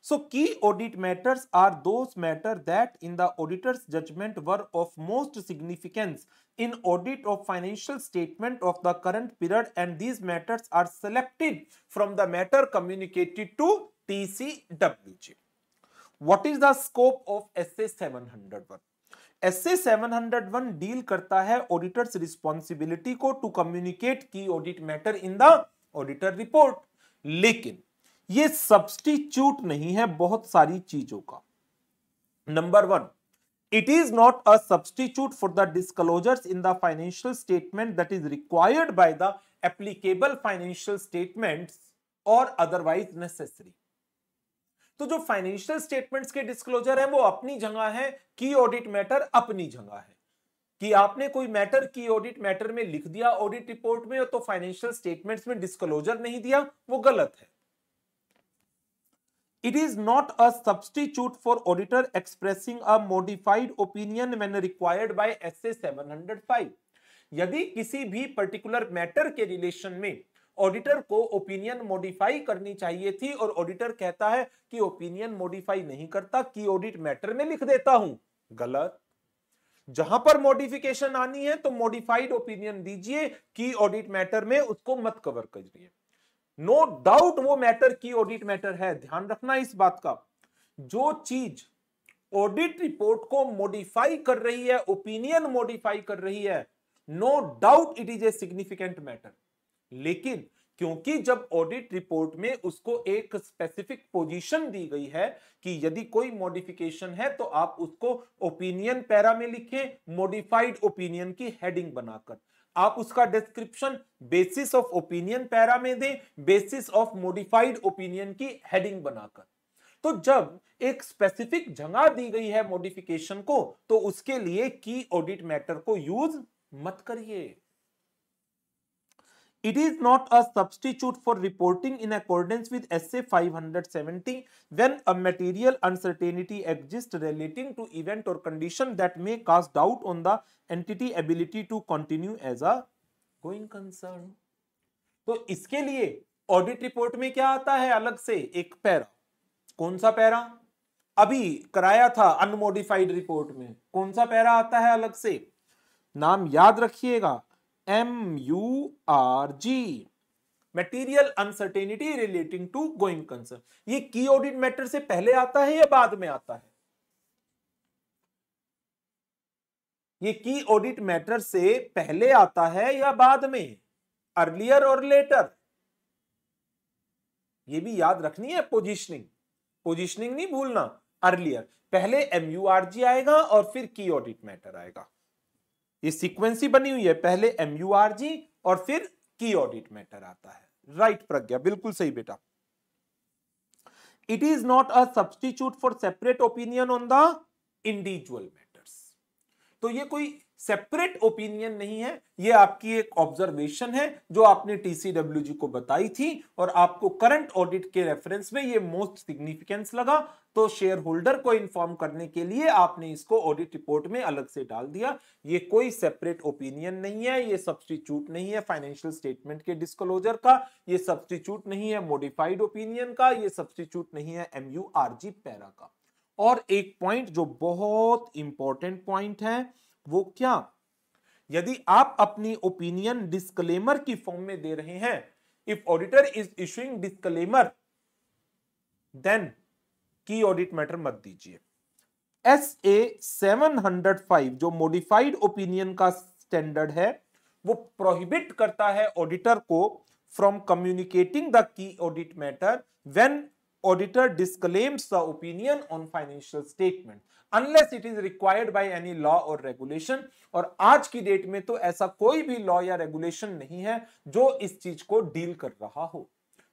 So key audit matters are those matter that in the auditor's judgment were of most significance in audit of financial statement of the current period and these matters are selected from the matter communicated to TCWG. What is the scope of SA 701? SA 701 deal करता है auditor's responsibility को to communicate key audit matter in the auditor report लेकिन ये substitute नहीं है बहुत सारी चीजों का number one it is not a substitute for the disclosures in the financial statement that is required by the applicable financial statement और otherwise necessary तो जो फाइनेंशियल स्टेटमेंट्स के डिस्क्लोजर है वो अपनी जगह है की ऑडिट मैटर अपनी जगह है कि आपने कोई मैटर की ऑडिट मैटर में लिख दिया ऑडिट रिपोर्ट में तो फाइनेंशियल स्टेटमेंट्स में डिस्क्लोजर नहीं दिया वो गलत है It is not a substitute for auditor expressing a modified opinion when required by SA 705. यदि किसी भी पर्टिकुलर मैटर के रिलेशन में ऑडिटर को ओपिनियन मॉडिफाई करनी चाहिए थी और ऑडिटर कहता है कि ओपिनियन मॉडिफाई नहीं करता की ऑडिट मैटर में लिख देता हूं गलत जहां पर मॉडिफिकेशन आनी है तो मॉडिफाइड ओपिनियन दीजिए की ऑडिट मैटर में उसको मत कवर करिए नो डाउट वो मैटर की ऑडिट मैटर है ध्यान रखना इस बात का जो चीज ऑडिट रिपोर्ट को मॉडिफाई कर रही है ओपिनियन मॉडिफाई कर रही है no doubt it is a significant matter लेकिन क्योंकि जब ऑडिट रिपोर्ट में उसको एक स्पेसिफिक पोजीशन दी गई है कि यदि कोई मॉडिफिकेशन है तो आप उसको ओपिनियन पैरा में लिखें मॉडिफाइड ओपिनियन की हेडिंग बनाकर आप उसका description basis of opinion para में दें बेसिस ऑफ मोडिफाइड ओपिनियन की हेडिंग बनाकर तो जब एक स्पेसिफिक जगह दी गई है मॉडिफिकेशन को तो उसके लिए की ऑडिट मैटर को यूज मत करिए It is not a substitute for reporting in accordance with SA 570 when a material uncertainty exists relating to event or condition that may cast doubt on the entity ability to continue as a going concern. तो इसके लिए audit report में क्या आता है अलग से एक पैरा कौन सा पैरा अभी कराया था अनमोडिफाइड रिपोर्ट में कौन सा पैरा आता है अलग से नाम याद रखिएगा M U R G material uncertainty relating to going concern ये की ऑडिट मैटर से पहले आता है या बाद में आता है ये की ऑडिट मैटर से पहले आता है या बाद में अर्लियर और लेटर ये भी याद रखनी है पोजिशनिंग पोजिशनिंग नहीं भूलना अर्लियर पहले एमयूआरजी आएगा और फिर की ऑडिट मैटर आएगा ये सीक्वेंसी बनी हुई है पहले एम यू आर जी और फिर की ऑडिट मैटर आता है राइट प्रज्ञा बिल्कुल सही बेटा it is not a substitute for separate opinion on the individual matters तो ये कोई सेपरेट ओपिनियन नहीं है ये आपकी एक ऑब्जर्वेशन है जो आपने टीसीडब्ल्यूजी को बताई थी और आपको करंट ऑडिट के रेफरेंस में ये मोस्ट सिग्निफिकेंस लगा तो शेयर होल्डर को इन्फॉर्म करने के लिए आपने इसको ऑडिट रिपोर्ट में अलग से डाल दिया ये कोई सेपरेट ओपिनियन नहीं है ये सब्सटीट्यूट नहीं है फाइनेंशियल स्टेटमेंट के डिस्कलोजर का ये सब्सटीट्यूट नहीं है मॉडिफाइड ओपिनियन का ये सब्सटीट्यूट नहीं है एमयूआरजी पैरा का और एक पॉइंट जो बहुत इंपॉर्टेंट पॉइंट है वो क्या यदि आप अपनी ओपिनियन डिस्कलेमर की फॉर्म में दे रहे हैं if auditor is issuing disclaimer then key audit matter मत दीजिए S A seven hundred five जो मोडिफाइड ओपिनियन का स्टैंडर्ड है वो प्रोहिबिट करता है ऑडिटर को from communicating the key audit matter when auditor disclaims the opinion on financial statement unless it is required by any law और regulation और आज की डेट में तो ऐसा कोई भी लॉ या रेगुलेशन नहीं है जो इस चीज को डील कर रहा हो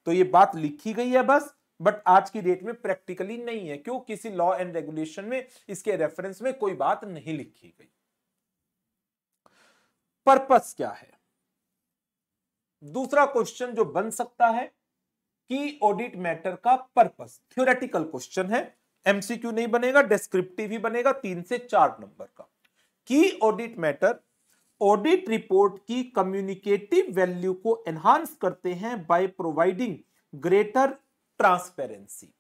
तो ये बात लिखी गई है बस बट आज की डेट में प्रैक्टिकली नहीं है क्यों किसी लॉ एंड रेगुलेशन में इसके रेफरेंस में कोई बात नहीं लिखी गई पर्पस क्या है दूसरा क्वेश्चन जो बन सकता है कि ऑडिट मैटर का पर्पस थ्योरेटिकल क्वेश्चन है एमसीक्यू नहीं बनेगा डिस्क्रिप्टिव ही बनेगा तीन से चार नंबर का key audit matter audit report की कम्युनिकेटिव वैल्यू को एनहांस करते हैं by providing greater transparency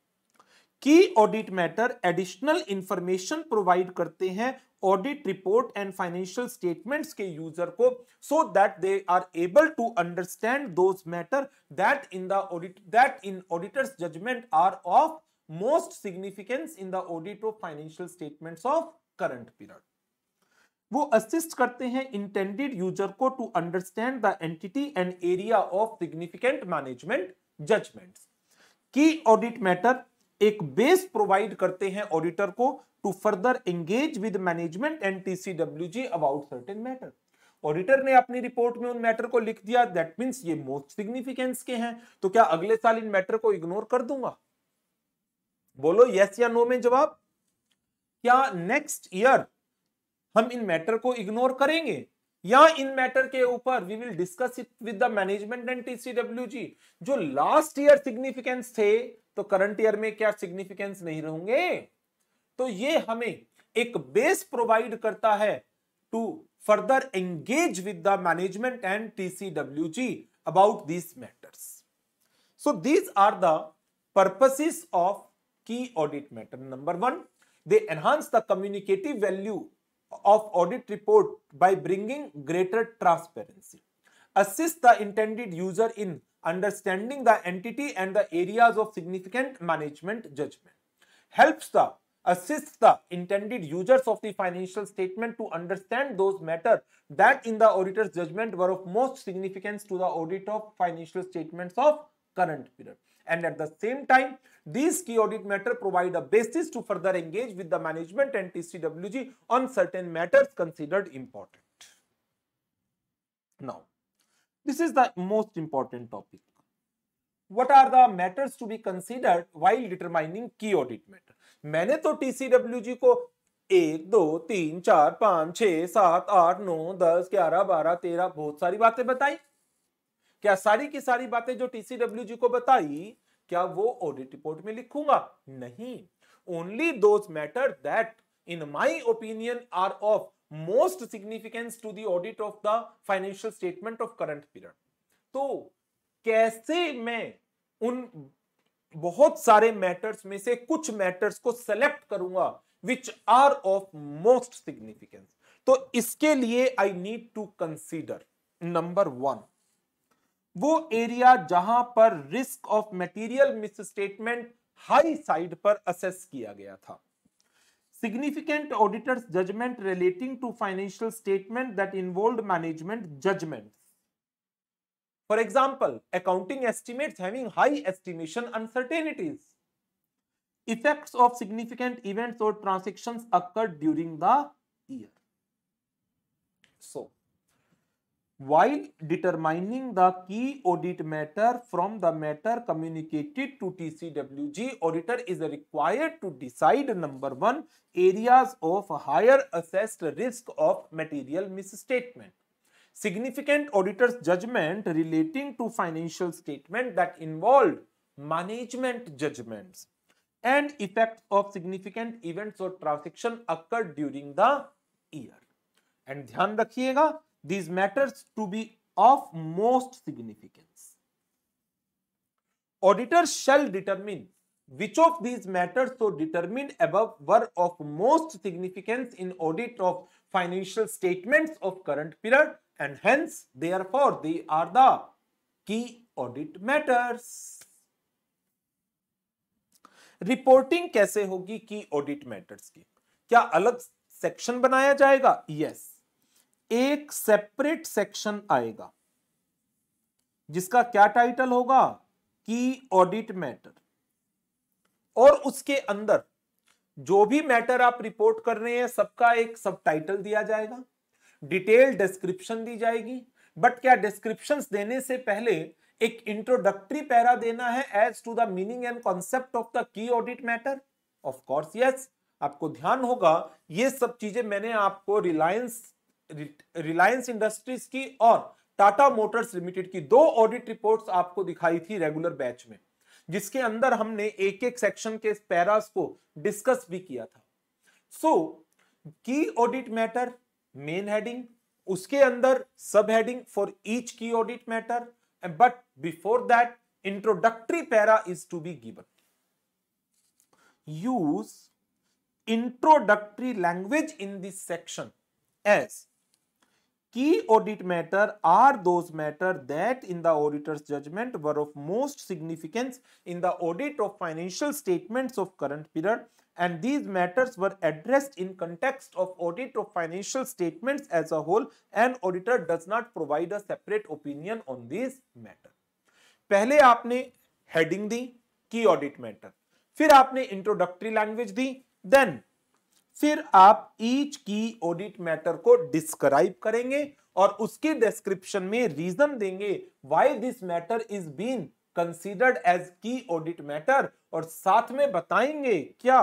key audit matter additional information provide करते हैं audit report and financial statements के यूजर को so that they are able to understand those matter that in the audit that in auditors judgement are of most significance in the audit of financial statements of current period. वो assist करते हैं intended user को to understand the entity and area of significant management judgements key audit matter एक base provide करते हैं auditor को to further engage with management and TCWG about certain matter auditor ने अपनी रिपोर्ट में उन मैटर को लिख दिया दैट मींस ये मोस्ट सिग्निफिकेंस के हैं तो क्या अगले साल इन मैटर को इग्नोर कर दूंगा बोलो यस या नो में जवाब क्या नेक्स्ट ईयर हम इन मैटर को इग्नोर करेंगे या इन मैटर के ऊपर we will discuss it with the management and TCWG जो लास्ट ईयर सिग्निफिकेंस थे तो करंट ईयर में क्या सिग्निफिकेंस नहीं रहेंगे तो ये हमें एक बेस प्रोवाइड करता है to further engage with the management and TCWG about these matters so these are the purposes of key audit matter. Number one, they enhance the communicative value of audit report by bringing greater transparency. Assist the intended user in understanding the entity and the areas of significant management judgment. Helps the assist the intended users of the financial statement to understand those matters that in the auditor's judgment were of most significance to the audit of financial statements of current period. and at the same time these key audit matter provide a basis to further engage with the management and TCWG on certain matters considered important. Now, this is the most important topic. What are the matters to be considered while determining key audit matter? maine to TCWG ko एक दो तीन चार पाँच छ सात आठ नौ दस ग्यारह बारह तेरह बहुत सारी बातें बताई क्या सारी की सारी बातें जो टीसीडब्ल्यू जी को बताई क्या वो ऑडिट रिपोर्ट में लिखूंगा नहीं only those matter that in my opinion are of most significance to the audit of the financial statement of current period तो कैसे मैं उन बहुत सारे मैटर्स में से कुछ मैटर्स को सेलेक्ट करूंगा which are of most significance तो इसके लिए I need to consider number one वो एरिया जहां पर risk of material statement high side पर असेस किया गया था significant auditor's judgement relating to financial statement that involve management judgement for example accounting estimate है uncertainties effect of significant event और transaction occur during the so while determining the key audit matter from the matter communicated to TCWG, auditor is required to decide number one, areas of higher assessed risk of material misstatement. Significant auditor's judgment relating to financial statement that involved management judgments and effects of significant events or transaction occurred during the year. And ध्यान रखिएगा these matters to be of most significance. Auditor shall determine which of these matters so determined above were of most significance in audit of financial statements of current period and hence therefore they are the key audit matters. Reporting कैसे होगी की audit matters की क्या अलग section बनाया जाएगा yes yes. एक separate section आएगा जिसका क्या टाइटल होगा कि ऑडिट मैटर और उसके अंदर जो भी मैटर आप रिपोर्ट कर रहे हैं सबका एक सब टाइटल दिया जाएगा डिटेल डिस्क्रिप्शन दी जाएगी बट क्या डिस्क्रिप्शन देने से पहले एक इंट्रोडक्टरी पैरा देना है as to the meaning and concept of the key audit matter of course yes आपको ध्यान होगा ये सब चीजें मैंने आपको रिलायंस रिलायंस इंडस्ट्रीज की और टाटा मोटर्स लिमिटेड की दो ऑडिट रिपोर्ट्स आपको दिखाई थी रेगुलर बैच में जिसके अंदर हमने एक एक सेक्शन के पैरास को डिस्कस भी किया था सो की ऑडिट मैटर मेन हेडिंग उसके अंदर sub heading for each key audit matter but before that introductory para is to be given use introductory language in this section as key audit matter are those matter that in the auditor's judgment were of most significance in the audit of financial statements of current period and these matters were addressed in context of audit of financial statements as a whole and auditor does not provide a separate opinion on this matter पहले आपने heading दी की audit matter फिर आपने introductory language दी then फिर आप each key audit matter को describe करेंगे और उसके डिस्क्रिप्शन में रीजन देंगे why this matter is been considered as key audit matter और साथ में बताएंगे क्या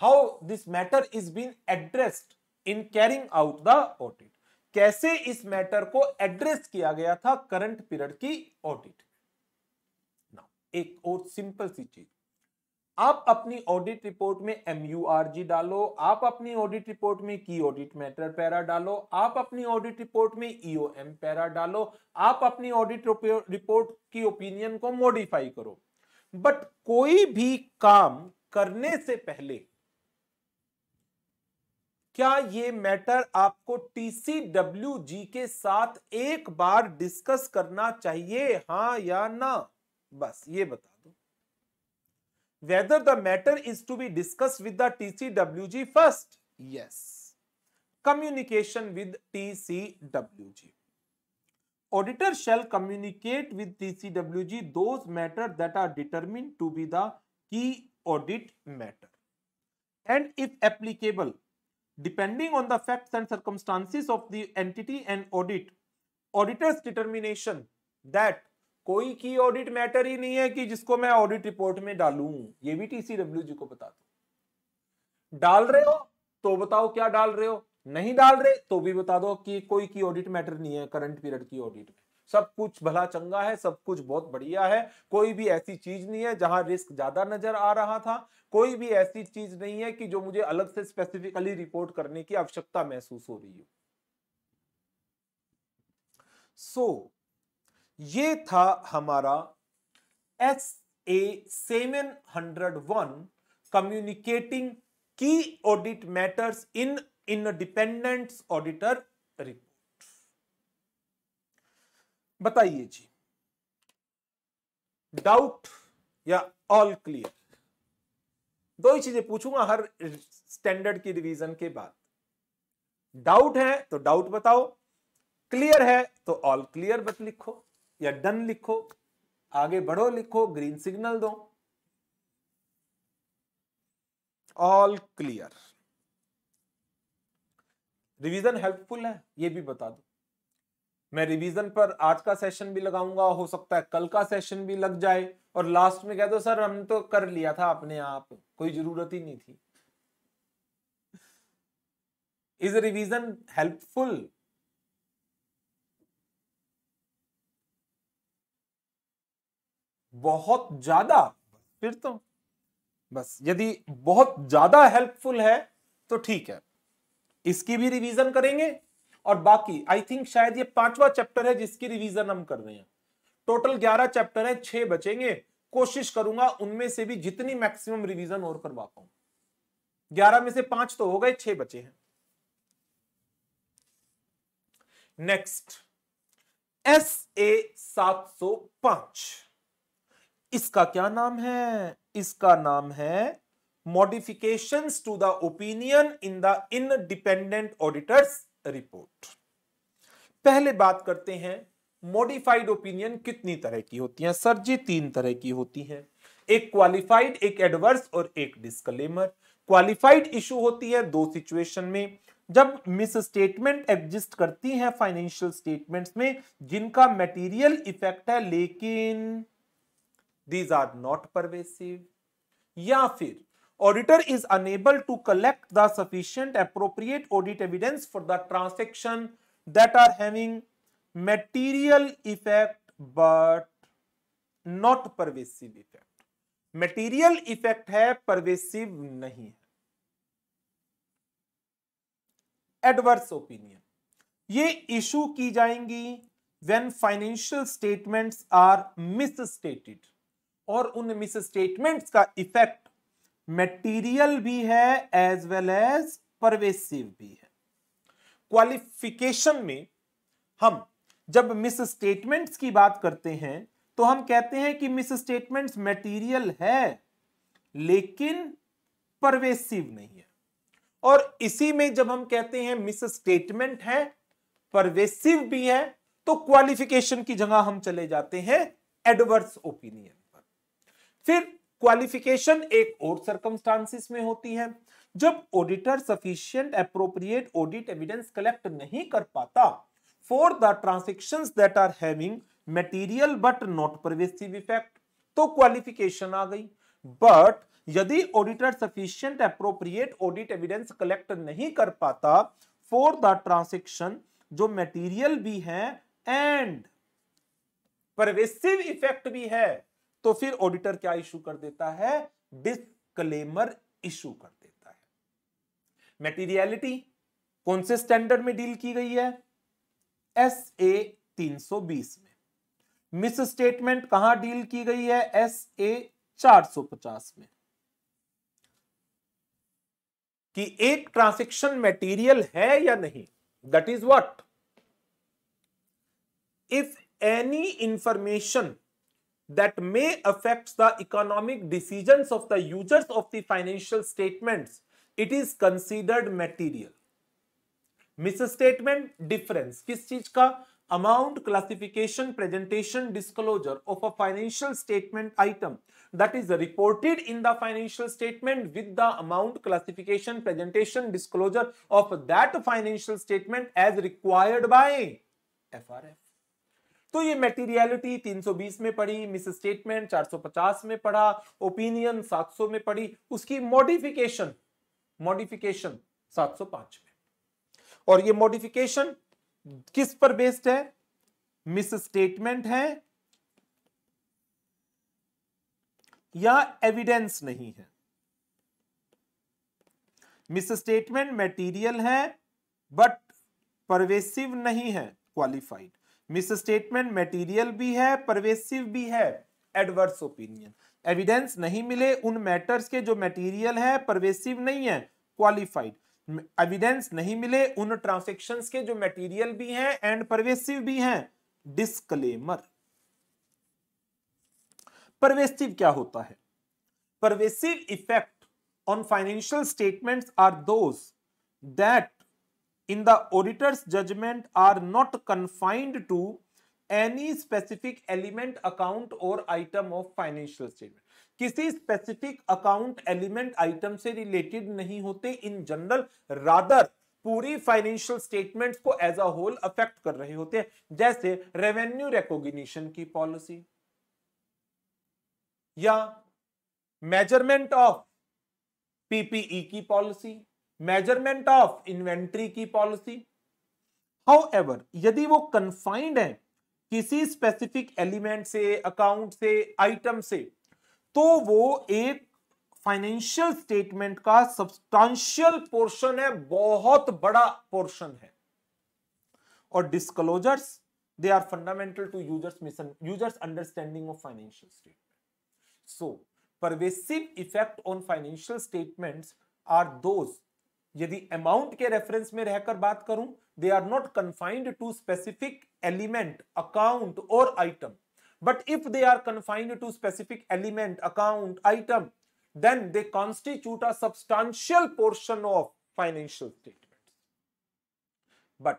how this matter is been addressed in carrying out the audit कैसे इस मैटर को एड्रेस किया गया था करंट पीरियड की ऑडिट एक और सिंपल सी चीज आप अपनी ऑडिट रिपोर्ट में एम डालो आप अपनी ऑडिट रिपोर्ट में की ऑडिट मैटर पैरा डालो आप अपनी ऑडिट रिपोर्ट में एम e पैरा डालो आप अपनी ऑडिट रिपोर्ट की ओपिनियन को मॉडिफाई करो बट कोई भी काम करने से पहले क्या ये मैटर आपको जी के साथ एक बार डिस्कस करना चाहिए हाँ या ना बस ये बता whether the matter is to be discussed with the TCWG first. Yes. Communication with TCWG. Auditor shall communicate with TCWG those matters that are determined to be the key audit matter. And if applicable, depending on the facts and circumstances of the entity and audit, auditor's determination that कोई की audit matter ही नहीं है कि जिसको मैं audit report में डालू ये भी टीसीडब्ल्यू जी को बता दो डाल रहे हो तो बताओ क्या डाल रहे हो नहीं डाल रहे तो भी बता दो कि कोई की ऑडिट मैटर नहीं है करंट पीरियड की ऑडिट में सब कुछ भला चंगा है सब कुछ बहुत बढ़िया है कोई भी ऐसी चीज नहीं है जहां रिस्क ज्यादा नजर आ रहा था कोई भी ऐसी चीज नहीं है कि जो मुझे अलग से स्पेसिफिकली रिपोर्ट करने की आवश्यकता महसूस हो रही हो सो so, ये था हमारा S A seven hundred one communicating key audit matters in independent auditor report बताइए जी डाउट या ऑल क्लियर दो ही चीजें पूछूंगा हर स्टैंडर्ड की रिवीजन के बाद डाउट है तो डाउट बताओ क्लियर है तो ऑल क्लियर बत लिखो या डन लिखो आगे बढ़ो लिखो ग्रीन सिग्नल दो ऑल क्लियर रिवीजन हेल्पफुल है ये भी बता दो मैं रिवीजन पर आज का सेशन भी लगाऊंगा हो सकता है कल का सेशन भी लग जाए और लास्ट में कह दो सर हम तो कर लिया था अपने आप कोई जरूरत ही नहीं थी इज रिवीजन हेल्पफुल बहुत ज्यादा फिर तो बस यदि बहुत ज्यादा हेल्पफुल है तो ठीक है इसकी भी रिवीजन करेंगे और बाकी आई थिंक शायद ये पांचवा चैप्टर है जिसकी रिवीजन हम कर रहे हैं टोटल ग्यारह चैप्टर हैं छह बचेंगे कोशिश करूंगा उनमें से भी जितनी मैक्सिमम रिवीजन और करवा पाऊं ग्यारह में से पांच तो हो गए छह बचे हैं नेक्स्ट एस ए सात सौ पांच इसका क्या नाम है इसका नाम है modification to the opinion in the independent auditor's report पहले बात करते हैं मॉडिफाइड ओपिनियन कितनी तरह की होती हैं सर जी तीन तरह की होती हैं एक क्वालिफाइड एक एडवर्स और एक डिस्कलेमर क्वालिफाइड इशू होती है दो सिचुएशन में जब मिस स्टेटमेंट एग्जिस्ट करती है फाइनेंशियल स्टेटमेंट्स में जिनका मटेरियल इफेक्ट है लेकिन दीज आर नॉट परवेसिव या फिर auditor is unable to collect the sufficient appropriate audit evidence for the transaction that are having material effect but not pervasive effect material effect है pervasive नहीं है adverse opinion ये issue की जाएंगी when financial statements are misstated और उन misstatements का effect material भी है एज वेल एज परवेसिव भी है क्वालिफिकेशन में हम जब मिस स्टेटमेंट्स की बात करते हैं तो हम कहते हैं कि मिस स्टेटमेंट्स मटेरियल है लेकिन परवेसिव नहीं है और इसी में जब हम कहते हैं मिस स्टेटमेंट है परवेसिव भी है तो क्वालिफिकेशन की जगह हम चले जाते हैं एडवर्स ओपिनियन फिर क्वालिफिकेशन एक और सर्कमस्टांसिस में होती है जब auditor sufficient appropriate audit evidence collect नहीं कर पाता for the transaction that are having material but not pervasive effect तो क्वालिफिकेशन आ गई बट यदि auditor sufficient appropriate audit evidence collect नहीं कर पाता फॉर द ट्रांसेक्शन जो मटेरियल भी है एंड प्रवेसिव इफेक्ट भी है तो फिर ऑडिटर क्या इशू कर देता है डिस्क्लेमर इशू कर देता है मेटीरियलिटी कौन से स्टैंडर्ड में डील की गई है एस ए तीन बीस में मिस स्टेटमेंट कहां डील की गई है एस ए चार सौ पचास में कि एक ट्रांसेक्शन मेटीरियल है या नहीं that is what if any information that may affect the economic decisions of the users of the financial statements, it is considered material. Misstatement difference किस चीज amount classification presentation disclosure of a financial statement item that is reported in the financial statement with the amount classification presentation disclosure of that financial statement as required by FRF तो ये materiality 320 में पढ़ी miss statement 450 में पढ़ा opinion 700 में पढ़ी उसकी modification modification 705 में और ये मॉडिफिकेशन किस पर बेस्ड है मिस स्टेटमेंट है या एविडेंस नहीं है मिस स्टेटमेंट मेटीरियल है बट परवेसिव नहीं है क्वालिफाइड मिस स्टेटमेंट मेटीरियल भी है परवेसिव भी है एडवर्स ओपिनियन एविडेंस नहीं मिले उन मैटर्स के जो मेटीरियल है परवेसिव नहीं है क्वालिफाइड एविडेंस नहीं मिले उन ट्रांसेक्शन के जो मेटीरियल भी हैं एंड परवेसिव भी हैं डिस्कलेमर परवेसिव क्या होता है pervasive effect on financial statements are those that in the auditor's judgment are not confined to any specific element account or item of financial statement किसी स्पेसिफिक अकाउंट एलिमेंट आइटम से related नहीं होते in general rather पूरी financial statements को as a whole affect कर रहे होते हैं जैसे रेवेन्यू रेकोगशन की पॉलिसी या मेजरमेंट ऑफ पीपीई की पॉलिसी मेजरमेंट ऑफ इन्वेंट्री की पॉलिसी हाउ यदि वो कंफाइंड है किसी स्पेसिफिक एलिमेंट से अकाउंट से आइटम से तो वो एक फाइनेंशियल स्टेटमेंट का सब्सटेंशियल पोर्शन है बहुत बड़ा पोर्शन है और disclosures they are fundamental to users mission users understanding of financial statement so pervasive effect on financial statements are those यदि अमाउंट के रेफरेंस में रहकर बात करूं they are not confined to specific element account और item but if they are confined to specific element account item then they constitute a portion of financial statement but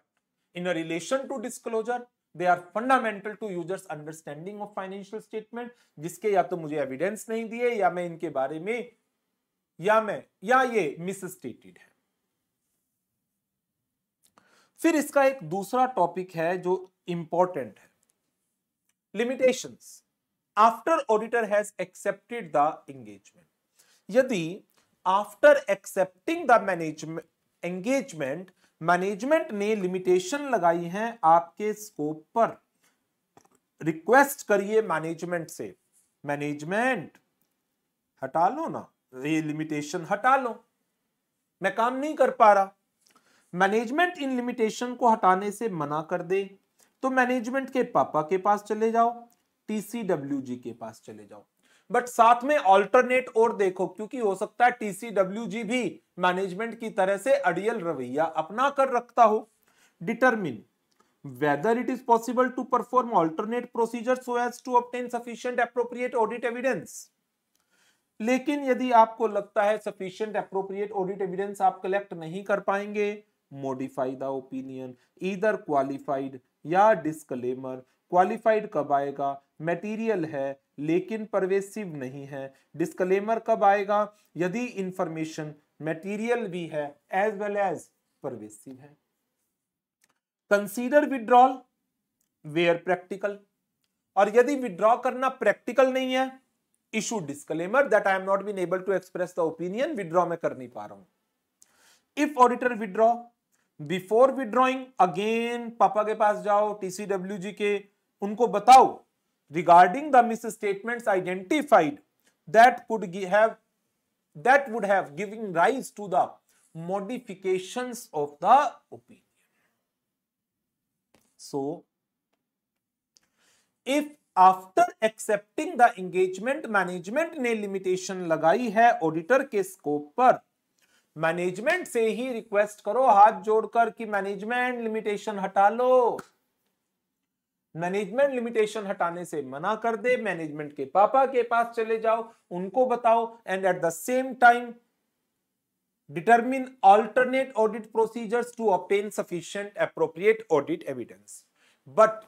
in relation to disclosure they are fundamental to users understanding of financial statement जिसके या तो मुझे evidence नहीं दिए या मैं इनके बारे में या मैं या ये मिसस्टेटेड है फिर इसका एक दूसरा टॉपिक है जो इंपॉर्टेंट है limitations after auditor has accepted the engagement यदि after accepting the management engagement management ने लिमिटेशन लगाई है आपके स्कोप पर रिक्वेस्ट करिए मैनेजमेंट से मैनेजमेंट हटा लो ना ये लिमिटेशन हटा लो मैं काम नहीं कर पा रहा मैनेजमेंट इन लिमिटेशन को हटाने से मना कर दे तो मैनेजमेंट के पापा के पास चले जाओ टीसीडब्ल्यूजी के पास चले जाओ बट साथ में अल्टरनेट और देखो क्योंकि हो सकता है टीसीडब्ल्यूजी भी मैनेजमेंट की तरह से अड़ियल रवैया अपना कर रखता हो determine whether it is possible to perform alternate procedure so as to obtain sufficient appropriate audit evidence लेकिन यदि आपको लगता है सफिशियंट अप्रोप्रिएट ऑडिट एविडेंस आप कलेक्ट नहीं कर पाएंगे मोडिफाई द ओपिनियन इधर क्वालिफाइड या डिस्कलेमर क्वालिफाइड कब आएगा material है लेकिन परवेसिव नहीं है डिस्कलेमर कब आएगा यदि इंफॉर्मेशन material भी है एज वेल एज परवेसिव है कंसीडर विड्रॉल वेयर प्रैक्टिकल और यदि विड्रॉ करना प्रैक्टिकल नहीं है issue disclaimer that I am not been able to express the opinion withdraw में कर नहीं पा रहा हूं if auditor withdraw before withdrawing again पापा के पास जाओ टीसीडब्ल्यू के उनको बताओ regarding the misstatement identified that could have that would have giving rise to the modification of the opinion so if after accepting the engagement management ने limitation लगाई है ऑडिटर के स्कोप पर मैनेजमेंट से ही request करो हाथ जोड़कर कि मैनेजमेंट लिमिटेशन हटा लो मैनेजमेंट लिमिटेशन हटाने से मना कर दे मैनेजमेंट के पापा के पास चले जाओ उनको बताओ and at the same time determine alternate audit procedures to obtain sufficient appropriate audit evidence but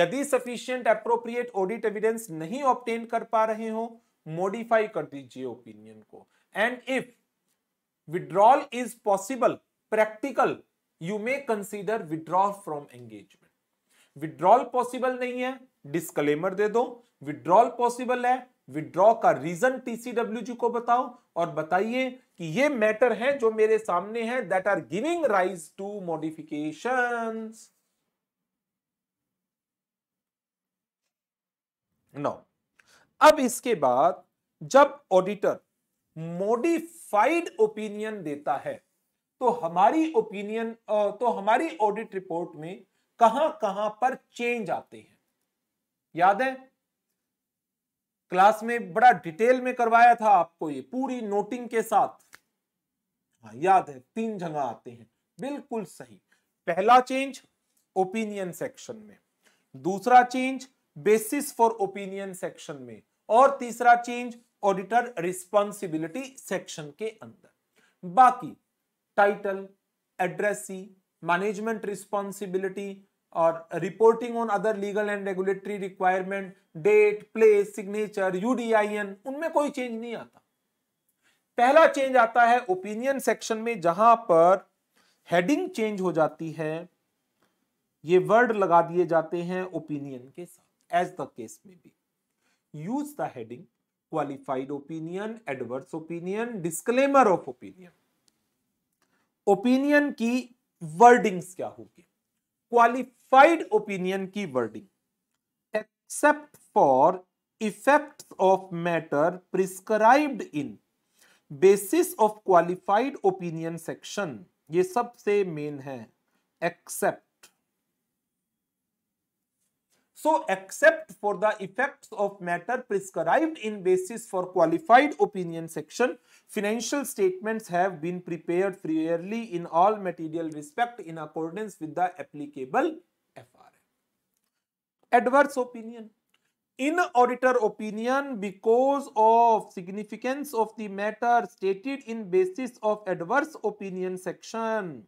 यदि सफिशियंट अप्रोप्रिएट ऑडिट एविडेंस नहीं ऑप्टेन कर पा रहे हो मॉडिफाई कर दीजिए ओपिनियन को and if withdrawal is possible practical you may consider withdraw from engagement withdrawal possible नहीं है disclaimer दे दो withdrawal possible है विड्रॉ का रीजन टीसीडब्ल्यू को बताओ और बताइए कि ये मैटर है जो मेरे सामने है that are giving rise to modification no अब इसके बाद जब ऑडिटर मोडिफाइड ओपिनियन देता है तो हमारी ओपिनियन तो हमारी ऑडिट रिपोर्ट में कहां कहां पर चेंज आते हैं याद है क्लास में बड़ा डिटेल में करवाया था आपको ये पूरी नोटिंग के साथ हाँ याद है तीन जगह आते हैं बिल्कुल सही पहला चेंज ओपिनियन सेक्शन में दूसरा change basis for opinion section में और तीसरा चेंज ऑडिटर रिस्पॉन्सिबिलिटी सेक्शन के अंदर बाकी टाइटल एड्रेसी मैनेजमेंट रिस्पॉन्सिबिलिटी और reporting on other legal and regulatory requirement date place signature UDIN उनमें कोई चेंज नहीं आता पहला चेंज आता है ओपिनियन सेक्शन में जहां पर हेडिंग चेंज हो जाती है ये वर्ड लगा दिए जाते हैं ओपिनियन के साथ एज द केस में भी use the heading qualified opinion adverse opinion disclaimer of opinion opinion की वर्डिंग्स क्या होगी क्वालिफाइड ओपिनियन की wording except for effects of matter prescribed in basis of qualified opinion section ये सबसे मेन है except So, except for the effects of matter prescribed in basis for qualified opinion section, financial statements have been prepared fairly in all material respect in accordance with the applicable FRA. Adverse opinion. In auditor opinion, because of significance of the matter stated in basis of adverse opinion section,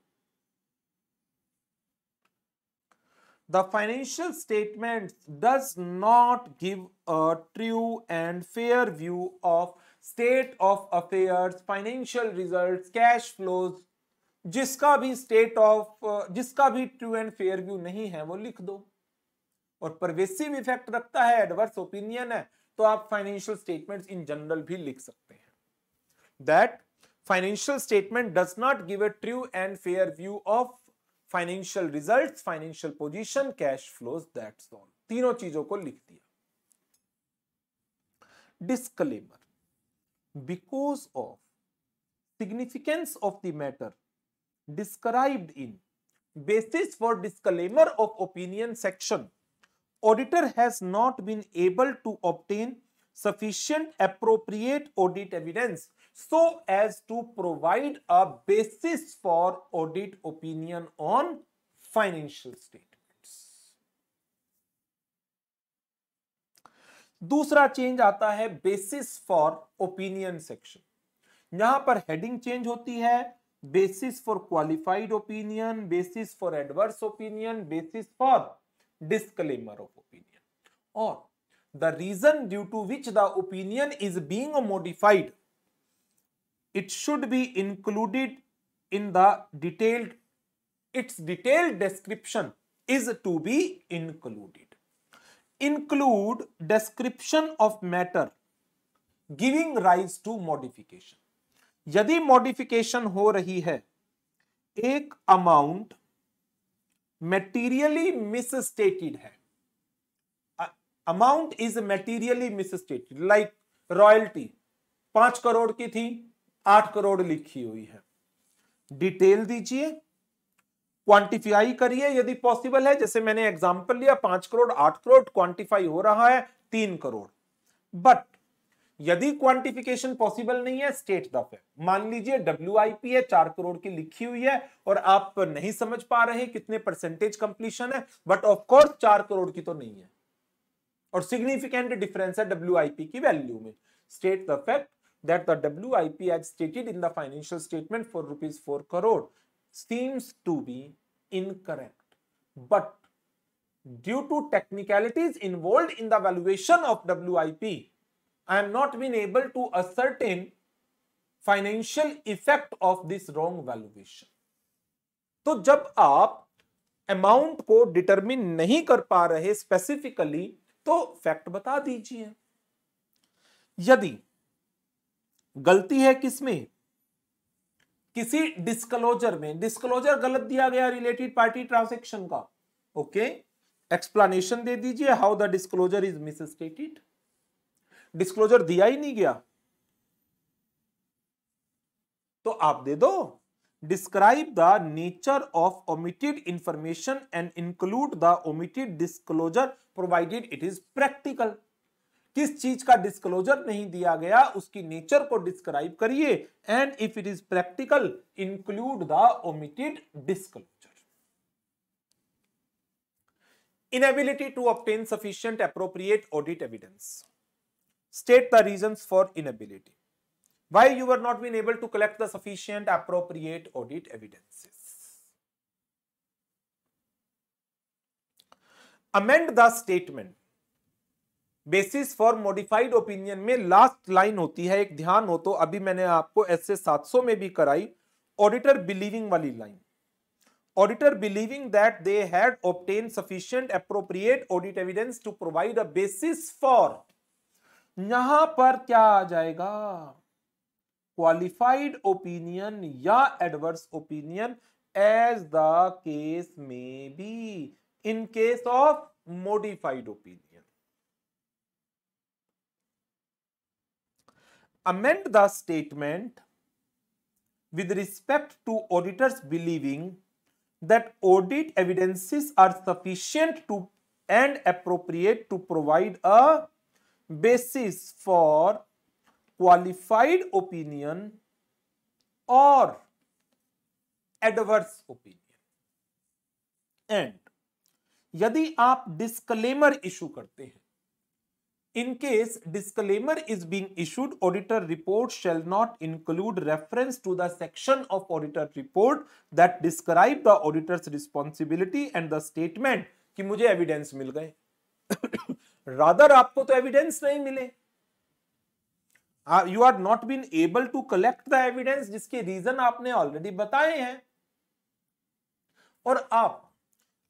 the financial statement does not give a true and fair view of state of affairs financial results cash flows जिसका भी state of जिसका भी true and fair view नहीं है वो लिख दो और परवेसिव इफेक्ट रखता है एडवर्स ओपिनियन है तो आप फाइनेंशियल स्टेटमेंट्स इन जनरल भी लिख सकते हैं that financial statement does not give a true and fair view of financial result financial position cash flow that all तीनों चीजों को लिख दिया disclaimer because of significance of the matter describe in basis for disclaimer of opinion section auditor has not been able to obtain sufficient appropriate audit evidence so as to provide a basis for audit opinion on financial statements. दूसरा change आता है basis for opinion section यहां पर heading change होती है basis for qualified opinion basis for adverse opinion basis for disclaimer of opinion और the reason due to which the opinion is being modified it should be included in the detailed, its detailed description is to be included. Include description of matter giving rise to modification यदि modification हो रही है एक amount materially misstated है amount is materially misstated like royalty पांच करोड़ की थी आठ करोड़ लिखी हुई है डिटेल दीजिए क्वांटिफाई करिए यदि पॉसिबल है जैसे मैंने एग्जाम्पल लिया पांच करोड़ आठ करोड़ क्वांटिफाई हो रहा है तीन करोड़ बट यदि क्वांटिफिकेशन पॉसिबल नहीं है स्टेट द फैक्ट मान लीजिए डब्ल्यू है चार करोड़ की लिखी हुई है और आप नहीं समझ पा रहे कितने परसेंटेज कंप्लीशन है बट ऑफकोर्स चार करोड़ की तो नहीं है और सिग्निफिकेंट डिफरेंस है डब्ल्यू की वैल्यू में state the fact that the WIP as stated in the financial statement for rupees 4 crore seems to be incorrect. But due to technicalities involved in the valuation of WIP, I am not been able to ascertain financial effect of this wrong valuation. तो जब आप amount को determine नहीं कर पा रहे specifically तो fact बता दीजिए यदि गलती है किसमें किसी डिस्कलोजर में डिस्कलोजर गलत दिया गया रिलेटेड पार्टी ट्रांसेक्शन का ओके एक्सप्लेनेशन दे दीजिए how the disclosure is misstated disclosure दिया ही नहीं गया तो आप दे दो describe the nature of omitted information and include the omitted disclosure provided it is practical किस चीज का डिस्क्लोजर नहीं दिया गया उसकी नेचर को डिस्क्राइब करिए and if it is practical include the omitted disclosure inability to obtain sufficient appropriate audit evidence state the reasons for inability why you were not been able to collect the sufficient appropriate audit evidences amend the statement basis for modified opinion में last line होती है एक ध्यान हो तो अभी मैंने आपको एस ए सात सौ में भी कराई ऑडिटर बिलीविंग वाली line auditor believing that they had obtain sufficient appropriate audit evidence to provide a basis for यहां पर क्या आ जाएगा क्वालिफाइड ओपिनियन या adverse opinion as the case में be in case of modified opinion amend the statement with respect to auditors believing that audit evidences are sufficient to and appropriate to provide a basis for qualified opinion or adverse opinion and यदि आप डिस्कलेमर issue करते हैं In case disclaimer is being issued, auditor report shall not include reference to the section of auditor report that describe the auditor's responsibility and the statement ki mujhe evidence mil gaye rather aapko to evidence nahi mile you are not been able to collect the evidence जिसके reason आपने already बताए हैं और आप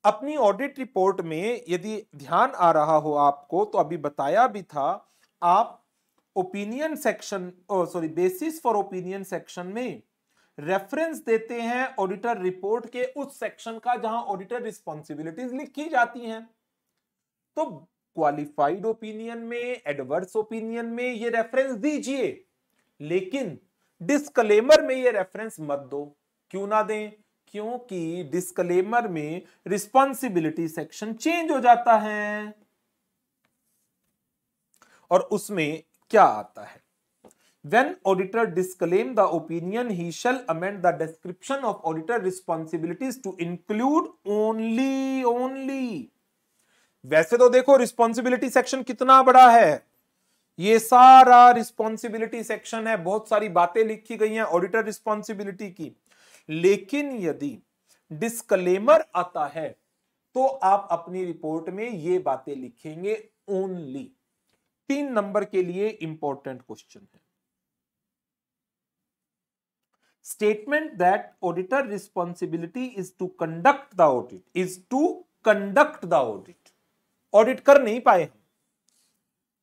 अपनी audit report में यदि ध्यान आ रहा हो आपको तो अभी बताया भी था आप opinion section sorry basis for opinion section में रेफरेंस देते हैं ऑडिटर रिपोर्ट के उस सेक्शन का जहां ऑडिटर रिस्पॉन्सिबिलिटीज लिखी जाती हैं तो क्वालिफाइड ओपिनियन में एडवर्स ओपिनियन में ये रेफरेंस दीजिए लेकिन डिस्कलेमर में ये रेफरेंस मत दो क्यों ना दें क्योंकि डिस्कलेमर में रिस्पॉन्सिबिलिटी सेक्शन चेंज हो जाता है और उसमें क्या आता है when auditor disclaim the opinion he shall amend the description of auditor responsibilities to include only only वैसे तो देखो रिस्पॉन्सिबिलिटी सेक्शन कितना बड़ा है ये सारा रिस्पॉन्सिबिलिटी सेक्शन है बहुत सारी बातें लिखी गई हैं ऑडिटर रिस्पॉन्सिबिलिटी की लेकिन यदि डिस्कलेमर आता है तो आप अपनी रिपोर्ट में ये बातें लिखेंगे ओनली तीन नंबर के लिए इंपॉर्टेंट क्वेश्चन है statement that auditor responsibility is to conduct the audit is to conduct the audit audit कर नहीं पाए हम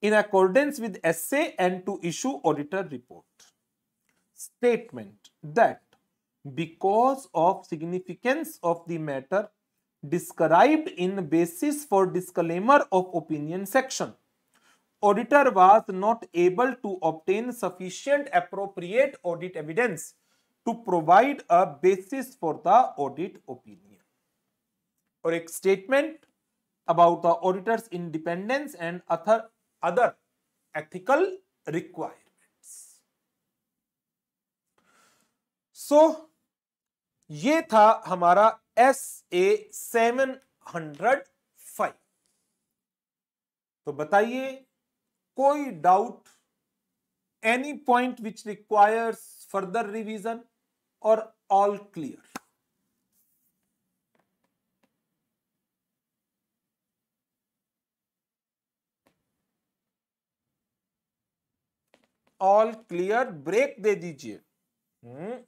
in accordance with S and to issue auditor report statement that because of significance of the matter described in basis for disclaimer of opinion section. Auditor was not able to obtain sufficient appropriate audit evidence to provide a basis for the audit opinion. Or a statement about the auditor's independence and other, other ethical requirements. So, ये था हमारा S A seven hundred five तो बताइए कोई doubt any point which requires further revision और all clear all clear break दे दीजिए hmm,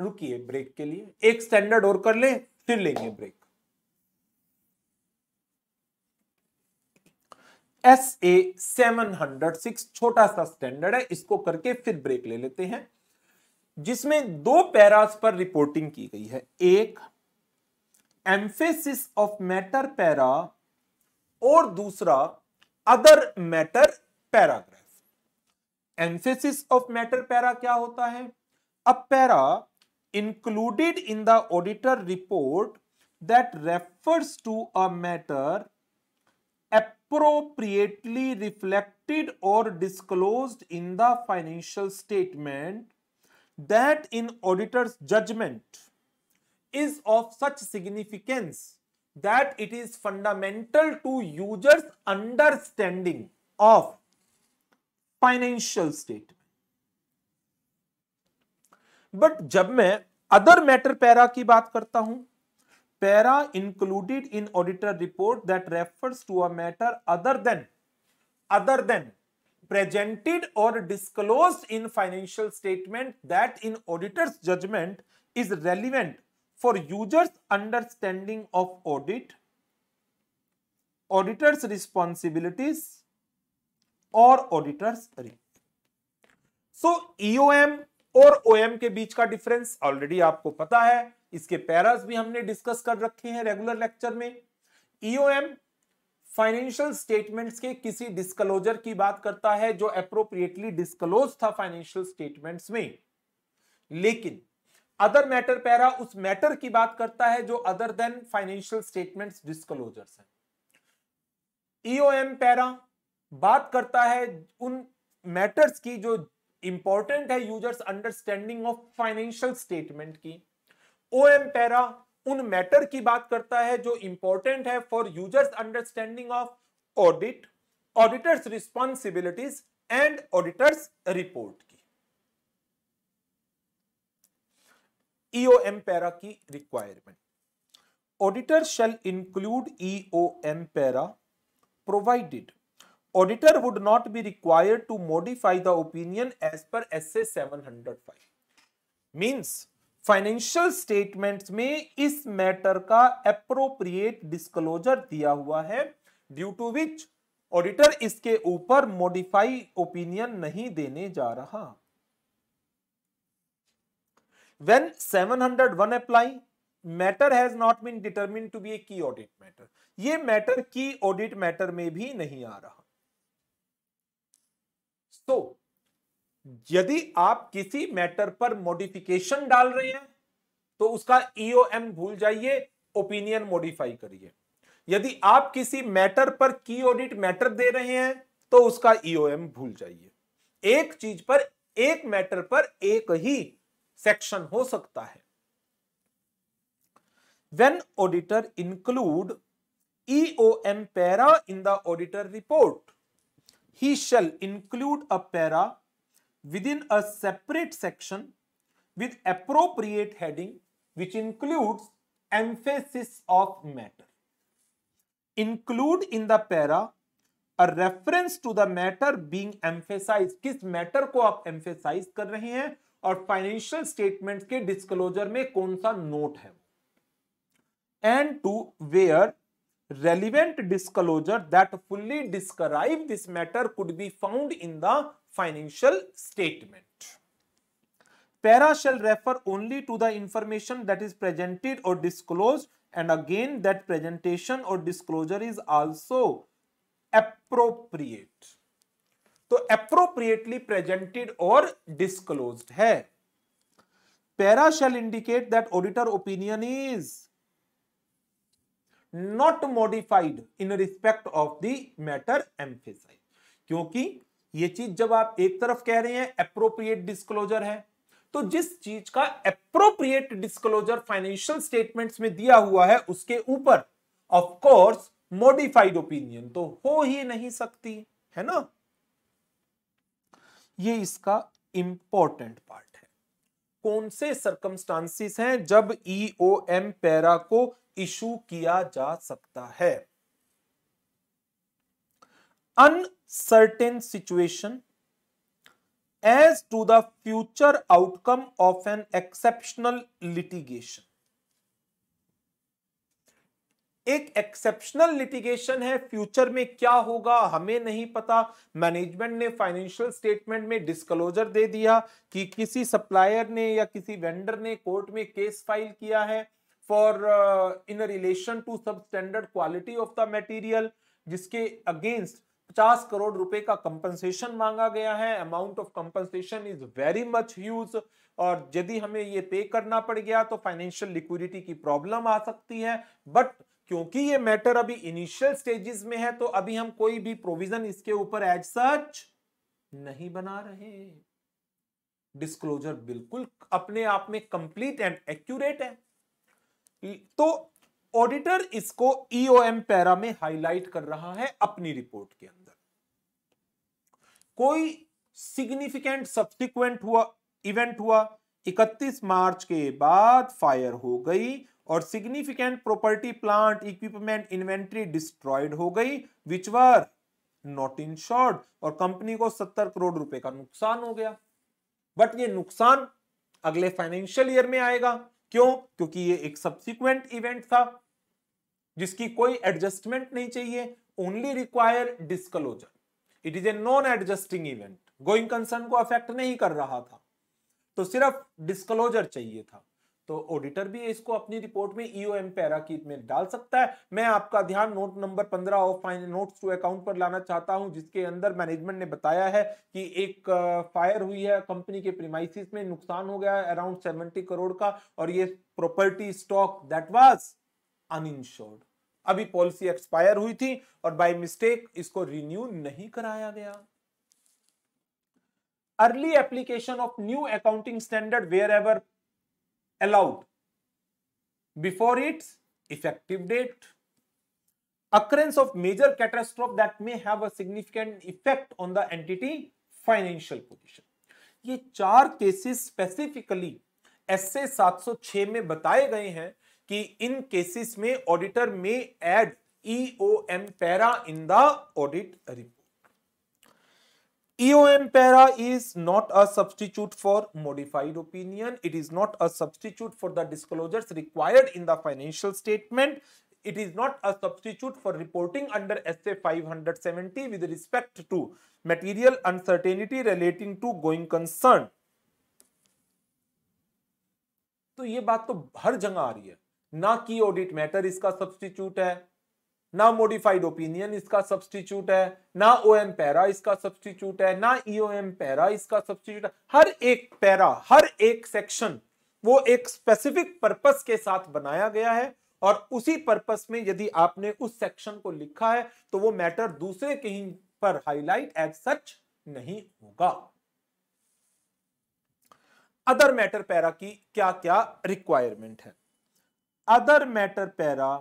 रुकिए ब्रेक के लिए एक स्टैंडर्ड और कर ले फिर लेंगे break S A seven hundred six छोटा सा स्टैंडर्ड है इसको करके फिर ब्रेक ले लेते हैं जिसमें दो पैरास पर रिपोर्टिंग की गई है एक एम्फेसिस ऑफ मैटर पैरा और दूसरा other matter paragraph emphasis of matter para क्या होता है अब para included in the auditor report that refers to a matter appropriately reflected or disclosed in the financial statement that in auditor's judgment is of such significance that it is fundamental to users understanding of financial statement but जब मैं other matter para की बात करता हूं para included in auditor report that refers to a matter other than other than presented और disclose in financial statement that in auditors judgment is relevant for users understanding of audit auditors responsibilities और auditors report so EO M और OM के बीच का difference already आपको पता है इसके Paris भी हमने डिस्कस कर रखे हैं रेगुलर लेक्चर में ईओएम फाइनेंशियल स्टेटमेंट्स के किसी डिस्कलोजर की बात करता है जो अप्रोप्रिएटली डिस्कलोज था फाइनेंशियल स्टेटमेंट्स में लेकिन अदर मैटर पैरा उस मैटर की बात करता है जो other than financial statements disclosures है ईओएम पैरा बात करता है उन मैटर्स की जो इंपॉर्टेंट है users understanding of financial statement की ओ एम पैरा उन मैटर की बात करता है जो इंपॉर्टेंट है for users understanding of audit auditors responsibilities and auditors report की एम e पैरा की requirement auditor shall include M para provided auditor would not be required to modify the opinion as per S A seven hundred five means financial statement में इस matter का appropriate disclosure दिया हुआ है due to which auditor इसके ऊपर modify opinion नहीं देने जा रहा when seven hundred one apply matter has not been determine to be a key audit matter ये मैटर की ऑडिट मैटर में भी नहीं आ रहा तो यदि आप किसी मैटर पर मॉडिफिकेशन डाल रहे हैं तो उसका ईओएम e भूल जाइए ओपिनियन मॉडिफाई करिए यदि आप किसी मैटर पर की ऑडिट मैटर दे रहे हैं तो उसका ईओएम e भूल जाइए एक चीज पर एक मैटर पर एक ही सेक्शन हो सकता है when auditor include EO M para in the auditor report he shall include a para within a separate section with appropriate heading which includes emphasis of matter. Include in the para a reference to the matter being emphasized. kis matter ko aap emphasize kar rahe hain aur financial statements ke disclosure mein kaun sa note hai and to where relevant disclosure that fully describe this matter could be found in the financial statement para shall refer only to the information that is presented or disclosed and again that presentation or disclosure is also appropriate तो appropriately presented or disclosed है para shall indicate that auditor opinion is not modified in respect of the matter emphasize क्योंकि ये चीज जब आप एक तरफ कह रहे हैं अप्रोप्रिएट डिस्क्लोजर है तो जिस चीज का अप्रोप्रिएट डिस्क्लोजर फाइनेंशियल स्टेटमेंट्स में दिया हुआ है उसके ऊपर ऑफ कोर्स मॉडिफाइड ओपिनियन तो हो ही नहीं सकती है ना ये इसका इंपॉर्टेंट पार्ट है कौन से सर्कमस्टांसिस हैं जब ई e एम पैरा को इशू किया जा सकता है uncertain situation as to the future outcome of an exceptional litigation एक एक्सेप्शनल लिटिगेशन है फ्यूचर में क्या होगा हमें नहीं पता मैनेजमेंट ने फाइनेंशियल स्टेटमेंट में डिस्क्लोजर दे दिया कि किसी सप्लायर ने या किसी वेंडर ने कोर्ट में केस फाइल किया है for in relation to sub standard quality of the material जिसके अगेंस्ट 50 करोड़ रुपए का कंपनसेशन मांगा गया है amount of compensation is very much huge और यदि हमें ये पे करना पड़ गया तो फाइनेंशियल लिक्विडिटी की प्रॉब्लम आ सकती है बट क्योंकि ये मैटर अभी इनिशियल स्टेजेस में है तो अभी हम कोई भी प्रोविजन इसके ऊपर एज सच नहीं बना रहे डिस्क्लोजर बिल्कुल अपने आप में कंप्लीट एंड एक्यूरेट है तो ऑडिटर इसको ईओएम e पैरा में हाईलाइट कर रहा है अपनी रिपोर्ट के अंदर कोई सिग्निफिकेंट सब्सिक्वेंट हुआ इवेंट हुआ 31 मार्च के बाद फायर हो गई और significant property plant equipment inventory destroyed हो गई which were not insured और कंपनी को 70 करोड़ रुपए का नुकसान हो गया बट ये नुकसान अगले फाइनेंशियल ईयर में आएगा क्यों क्योंकि ये एक सब्सिक्वेंट इवेंट था जिसकी कोई एडजस्टमेंट नहीं चाहिए only require disclosure it is a non adjusting event going concern को अफेक्ट नहीं कर रहा था तो सिर्फ डिस्कलोजर चाहिए था तो ऑडिटर भी इसको अपनी रिपोर्ट में ईओएम पैरा की में डाल सकता है मैं आपका ध्यान नोट नंबर पंद्रह of final notes to account पर लाना चाहता हूं जिसके अंदर मैनेजमेंट ने बताया है कि एक फायर हुई है कंपनी के प्रीमाइसिस में नुकसान हो गया है अराउंड सेवेंटी करोड़ का और ये property stock that was uninsured अभी पॉलिसी एक्सपायर हुई थी और बाई मिस्टेक इसको रिन्यू नहीं कराया गया early application of new accounting standard wherever allowed before its effective date. Occurrence of major catastrophe that may have a significant effect on the entity financial position. ये चार cases specifically S 706 में बताए गए हैं कि इन cases में auditor में add EOM para in the audit report EOM para is not a substitute for modified opinion. It is not a substitute for the disclosures required in the financial statement. It is not a substitute for reporting under SA 570 with respect to material uncertainty relating to going concern. तो ये बात तो हर जगह आ रही है ना कि audit matter इसका सब्सटीट्यूट है ना मोडिफाइड ओपिनियन इसका सब्सटीट्यूट है ना ओ एम पैरा इसका सब्सटीट्यूट है ना ईओ e एम पैरा इसका सब्सटीट्यूट है हर एक पैरा हर एक सेक्शन वो एक स्पेसिफिक पर्पस के साथ बनाया गया है और उसी पर्पस में यदि आपने उस सेक्शन को लिखा है तो वो मैटर दूसरे कहीं पर हाईलाइट एज सच नहीं होगा अदर मैटर पैरा की क्या क्या रिक्वायरमेंट है other matter para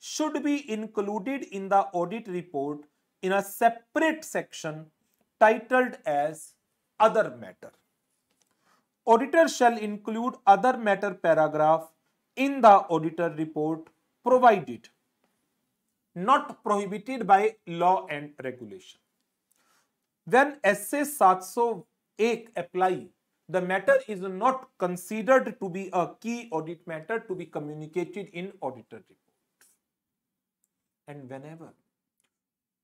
should be included in the audit report in a separate section titled as Other Matter. Auditor shall include other matter paragraph in the auditor report provided, not prohibited by law and regulation. When SA 701 apply, the matter is not considered to be a key audit matter to be communicated in auditor report. and whenever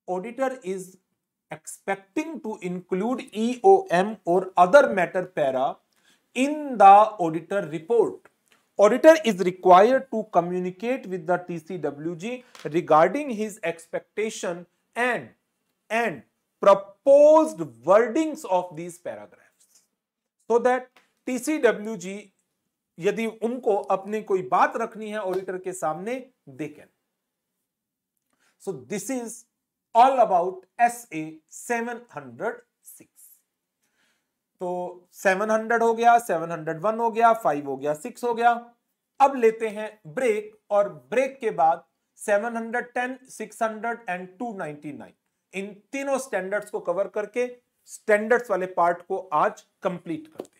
auditor is expecting to include EOM or other matter para in the auditor report. Auditor is required to communicate with the TCWG regarding his expectation and, and proposed wordings of these paragraphs. So that TCWG यदि उनको अपनी कोई बात रखनी है auditor के सामने they can So this is all about SA 706. तो 700 हो गया 701 हो गया 5 हो गया 6 हो गया अब लेते हैं ब्रेक और ब्रेक के बाद 710, 600 एंड 299 इन तीनों स्टैंडर्ड्स को कवर करके स्टैंडर्ड्स वाले पार्ट को आज कंप्लीट करते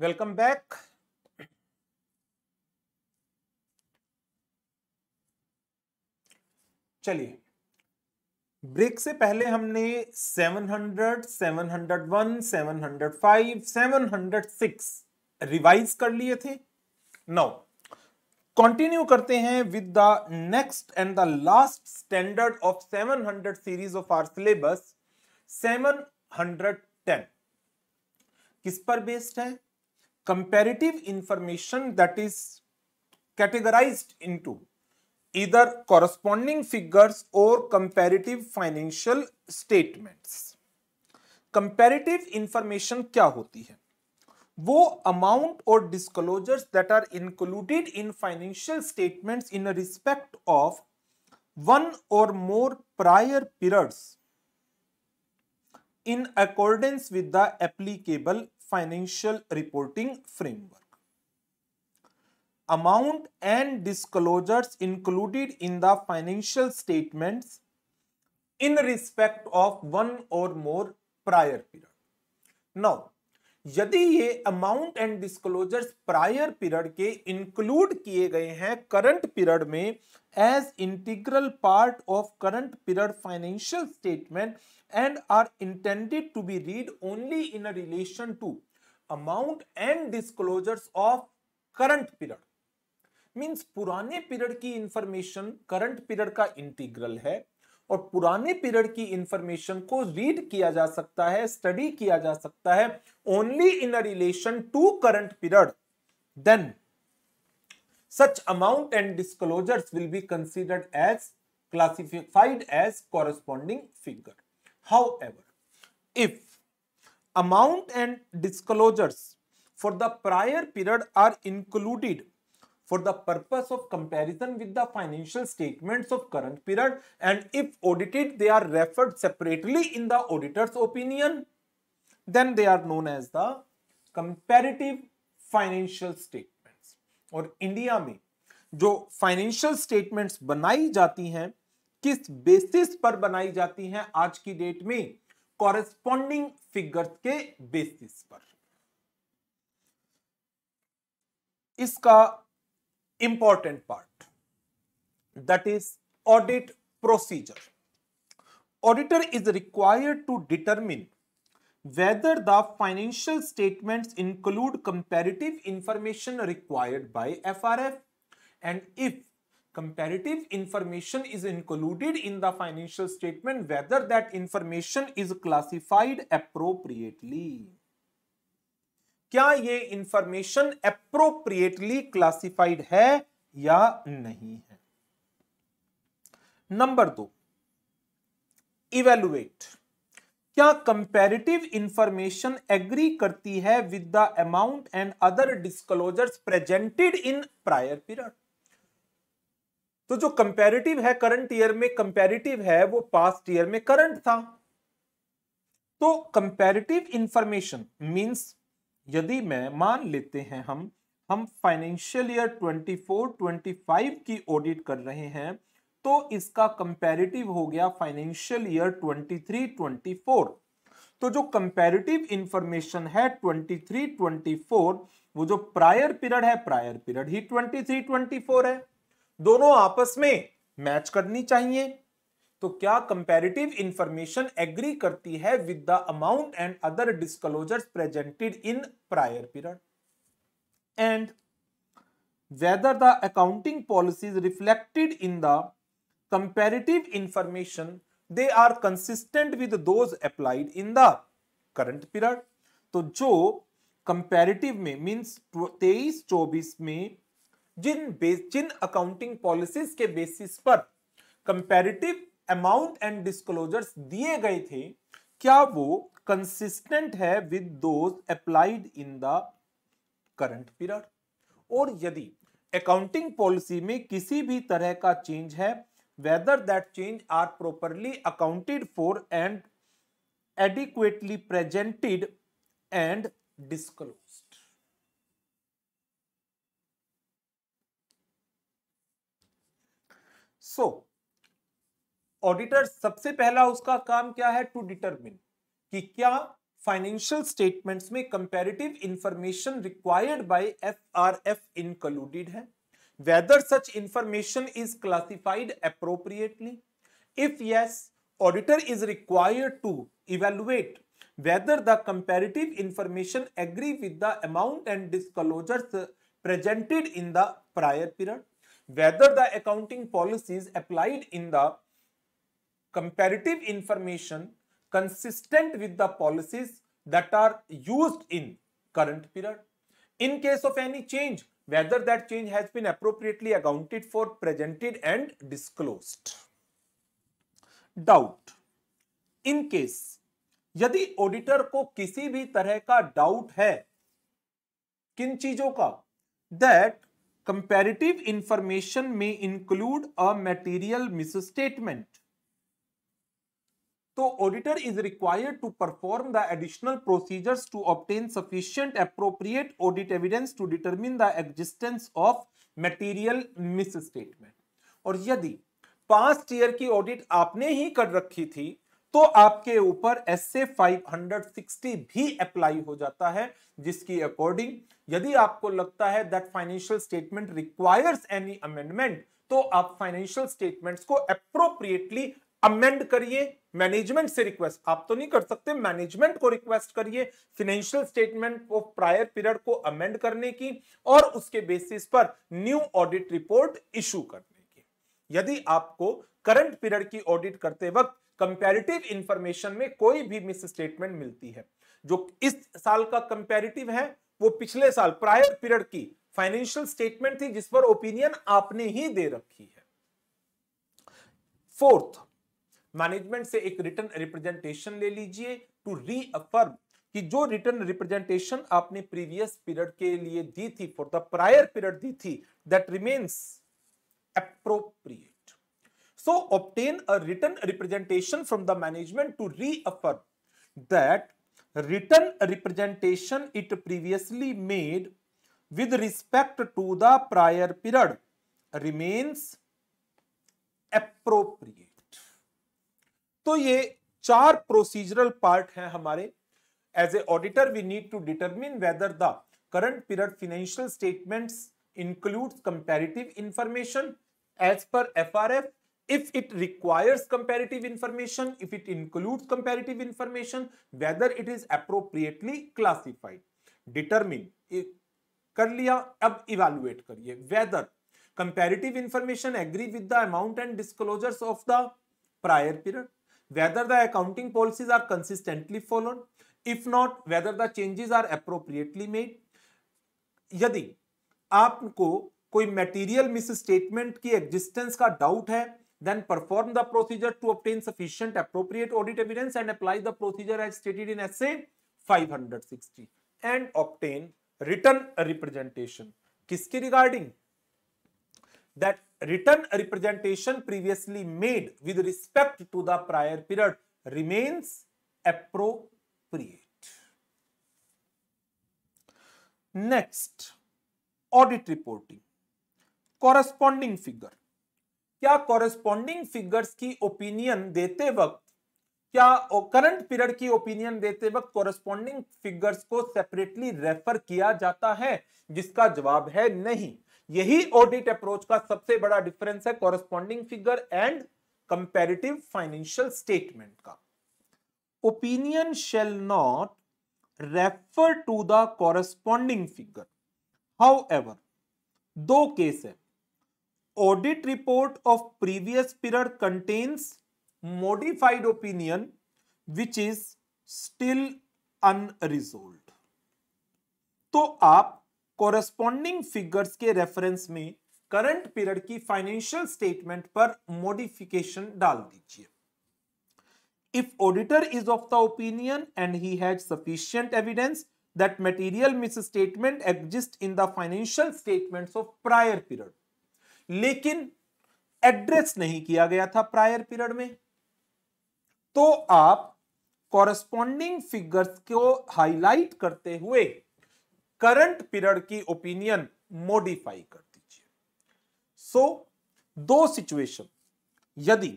वेलकम बैक चलिए ब्रेक से पहले हमने 700 701 705 706 रिवाइज कर लिए थे नौ कंटिन्यू करते हैं with the next and the last standard of 700 series of our syllabus 710 किस पर बेस्ड है comparative information that is categorized into either corresponding figures or comparative financial statements. Comparative information क्या होती है वो अमाउंट और disclosures that are included in financial statements in respect of one और more prior periods in accordance with the applicable Financial Reporting Framework. Amount and disclosures included in the financial statements in respect of one or more prior period. Now, यदि ये amount and disclosures prior period के include किए गए हैं current period में as integral part of current period financial statement and are intended to be read only in relation to amount and disclosures of current period means पुराने period की information current period का integral है और पुराने period की information को read किया जा सकता है स्टडी किया जा सकता है only in a relation to current period then such amount and disclosures will be considered as classified as corresponding figure however if amount and disclosures for the prior period are included for the purpose of comparison with the financial statements of current period and if audited they are referred separately in the auditor's opinion then they are known as the comparative financial statements और India में जो financial statements बनाई जाती हैं किस basis पर बनाई जाती हैं आज की डेट में कॉरेस्पॉन्डिंग फिगर्स के बेसिस पर इसका important part that is audit procedure. Auditor is required to determine whether the financial statements include comparative information required by FRF and if comparative information is included in the financial statement whether that information is classified appropriately. क्या ये information appropriately classified है या नहीं है number दो evaluate क्या comparative information agree करती है with the amount and other disclosure presented in prior period तो जो कंपेरिटिव है करंट ईयर में कंपेरिटिव है वो पास्ट ईयर में करंट था तो कंपेरिटिव इंफॉर्मेशन मींस यदि मैं मान लेते हैं हम हम फाइनेंशियल ईयर 24-25 की ऑडिट कर रहे हैं तो इसका कंपैरेटिव हो गया फाइनेंशियल ईयर 23-24 तो जो कंपैरेटिव इंफॉर्मेशन है 23-24 वो जो प्रायर पीरियड है प्रायर पीरियड ही 23-24 है दोनों आपस में मैच करनी चाहिए तो क्या कंपेरिटिव इंफॉर्मेशन एग्री करती है with the amount and other disclosures presented in prior period and whether the accounting policies reflected in the comparative information they are consistent with those applied in the current period तो जो comparative में means 23 24 में जिन जिन accounting policies के basis पर comparative amount and disclosures दिए गए थे क्या वो कंसिस्टेंट है with those applied in the current period और यदि अकाउंटिंग पॉलिसी में किसी भी तरह का चेंज है whether that change are accounted for and adequately presented and disclose so So, auditor सबसे पहला उसका काम क्या है टू डिटरमिन कि क्या फाइनेंशियल स्टेटमेंट्स में comparative information required by FRF included है whether such information is classified appropriately if yes auditor is required to evaluate whether the comparative information agree with the amount and disclosure presented in the prior period whether the accounting policies applied in the comparative information consistent with the policies that are used in current period. In case of any change, whether that change has been appropriately accounted for, presented and disclosed. Doubt. In case, यदि auditor को किसी भी तरह का doubt है किन चीजों का दैट कंपेरेटिव इंफॉर्मेशन में इंक्लूड अ मटेरियल मिसस्टेटमेंट तो auditor is required to perform the additional procedures to obtain sufficient appropriate audit evidence to determine the existence of material misstatement और यदि पास्ट ईयर की audit आपने ही कर रखी थी तो आपके ऊपर एस ए भी अप्लाई हो जाता है जिसकी अकॉर्डिंग यदि आपको लगता है that financial statement requires any amendment तो आप फाइनेंशियल स्टेटमेंट्स को अप्रोप्रिएटली अमेंड करिए मैनेजमेंट से रिक्वेस्ट आप तो नहीं कर सकते मैनेजमेंट को रिक्वेस्ट करिए financial statement of prior period को अमेंड करने की और उसके बेसिस पर न्यू ऑडिट रिपोर्ट इशू करने की यदि आपको करंट पीरियड की ऑडिट करते वक्त कंपेरिटिव इंफॉर्मेशन में कोई भी मिस स्टेटमेंट मिलती है जो इस साल का कंपेरिटिव है वो पिछले साल प्रायर पीरियड की फाइनेंशियल स्टेटमेंट थी जिस पर ओपिनियन आपने ही दे रखी है फोर्थ मैनेजमेंट से एक रिटर्न रिप्रेजेंटेशन ले लीजिए टू रीअफर्म कि जो रिटर्न रिप्रेजेंटेशन आपने प्रीवियस पीरियड के लिए दी थी फॉर द प्रायर पीरियड दी थी that remains appropriate so obtain a written representation from the management to reaffirm that written representation it previously made with respect to the prior period remains appropriate तो ये चार procedural part है हमारे as a auditor we need to determine whether the current period financial statement include comparative information as per F R F if it requires comparative information if it include comparative information whether it is appropriately classified determine कर लिया अब evaluate करिए whether comparative information agree with the amount and disclosures of the prior period whether the accounting policies are consistently followed if not whether the changes are appropriately made yadi aapko koi material misstatement ki existence ka doubt hai then perform the procedure to obtain sufficient appropriate audit evidence and apply the procedure as stated in sa 560 and obtain written representation किसके regarding that written representation previously made with respect to the prior period remains appropriate. Next, audit reporting. Corresponding figure. क्या corresponding figures की opinion देते वक्त क्या current period की opinion देते वक्त corresponding figures को सेपरेटली रेफर किया जाता है जिसका जवाब है नहीं यही ऑडिट अप्रोच का सबसे बड़ा डिफरेंस है corresponding figure and comparative financial statement का opinion shall not refer to the corresponding figure however दो केस है audit report of previous period contains modified opinion which is still unresolved तो आप corresponding figures के reference में current period की financial statement पर modification डाल दीजिए if auditor is of the opinion and he has sufficient evidence that material misstatement exist in the financial statement of prior period लेकिन address नहीं किया गया था प्रायर पीरियड में तो आप कॉरेस्पॉन्डिंग फिगर्स को हाईलाइट करते हुए करंट पीरियड की ओपिनियन मॉडिफाई कर दीजिए सो so, दो सिचुएशन यदि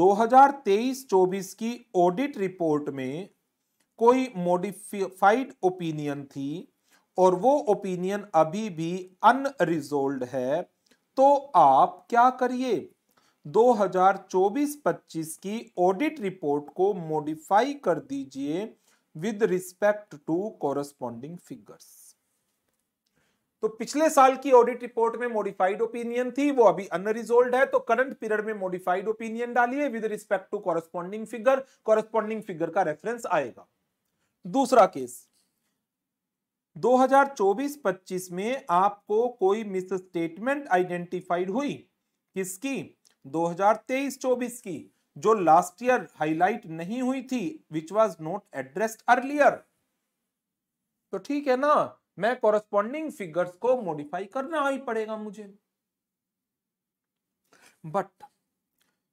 2023-24 की ऑडिट रिपोर्ट में कोई मॉडिफाइड ओपिनियन थी और वो ओपिनियन अभी भी अनरिजोल्ड है तो आप क्या करिए 2024-25 की ऑडिट रिपोर्ट को मॉडिफाई कर दीजिए with respect to corresponding figures तो पिछले साल की ऑडिट रिपोर्ट में मॉडिफाइड ओपिनियन थी वो अभी अनरिजोल्ड है तो करंट पीरियड में मॉडिफाइड ओपिनियन डालिए with respect to corresponding figure corresponding figure का रेफरेंस आएगा दूसरा केस 2024-25 में आपको कोई मिस स्टेटमेंट आइडेंटिफाइड हुई किसकी 2023-24 की जो लास्ट ईयर हाईलाइट नहीं हुई थी which was not addressed earlier तो ठीक है ना मैं कॉरस्पॉन्डिंग फिगर्स को मॉडिफाई करना ही पड़ेगा मुझे बट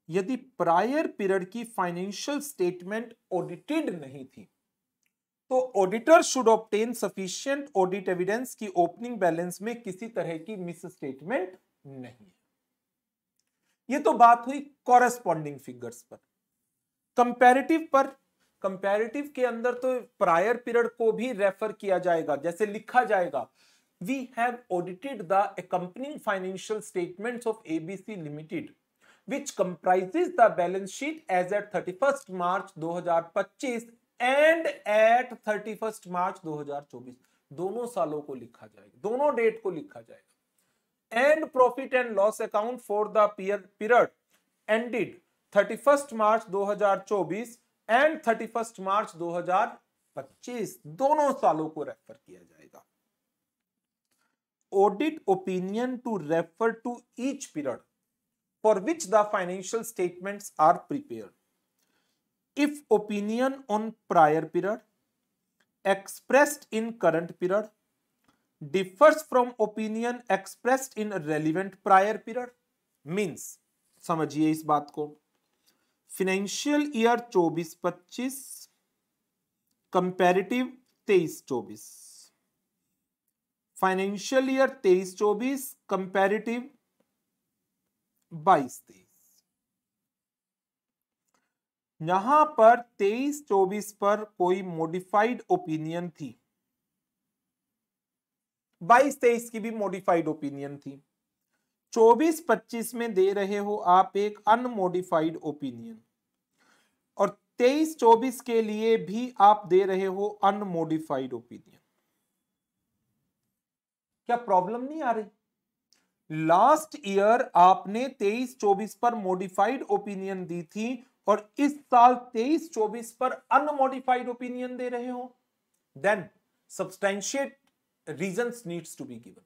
यदि प्रायर पीरियड की फाइनेंशियल स्टेटमेंट ऑडिटेड नहीं थी तो auditor should obtain sufficient audit evidence की ओपनिंग बैलेंस में किसी तरह की मिस स्टेटमेंट नहीं ये तो बात हुई कॉरेस्पॉन्डिंग फिगर्स पर कंपैरेटिव पर कंपैरेटिव के अंदर तो प्रायर पीरियड को भी रेफर किया जाएगा जैसे लिखा जाएगा we have audited the accompanying financial statements of ABC limited which comprises the balance sheet as at thirty first March दो हजार पच्चीस and at thirty first March दो हजार चौबीस दोनों सालों को लिखा जाएगा दोनों डेट को लिखा जाएगा profit and loss account for for the period ended 31 March 2024 and 31 March 2025 दोनों सालों को रेफर किया जाएगा audit opinion to refer to each period for which the financial statements are prepared if opinion on prior period expressed in current period differs from opinion expressed in relevant prior period means समझिए इस बात को financial year 24-25 comparative 23-24 financial year 23-24 comparative 22-23 यहां पर 23-24 पर कोई modified opinion थी बाईस तेईस की भी मॉडिफाइड ओपिनियन थी चौबीस पच्चीस में दे रहे हो आप एक अनमोडिफाइड ओपिनियन और तेईस चौबीस के लिए भी आप दे रहे हो अनमोडिफाइड ओपिनियन क्या प्रॉब्लम नहीं आ रही लास्ट ईयर आपने तेईस चौबीस पर मॉडिफाइड ओपिनियन दी थी और इस साल तेईस चौबीस पर अनमोडिफाइड ओपिनियन दे रहे हो then substantiate reasons needs to be given.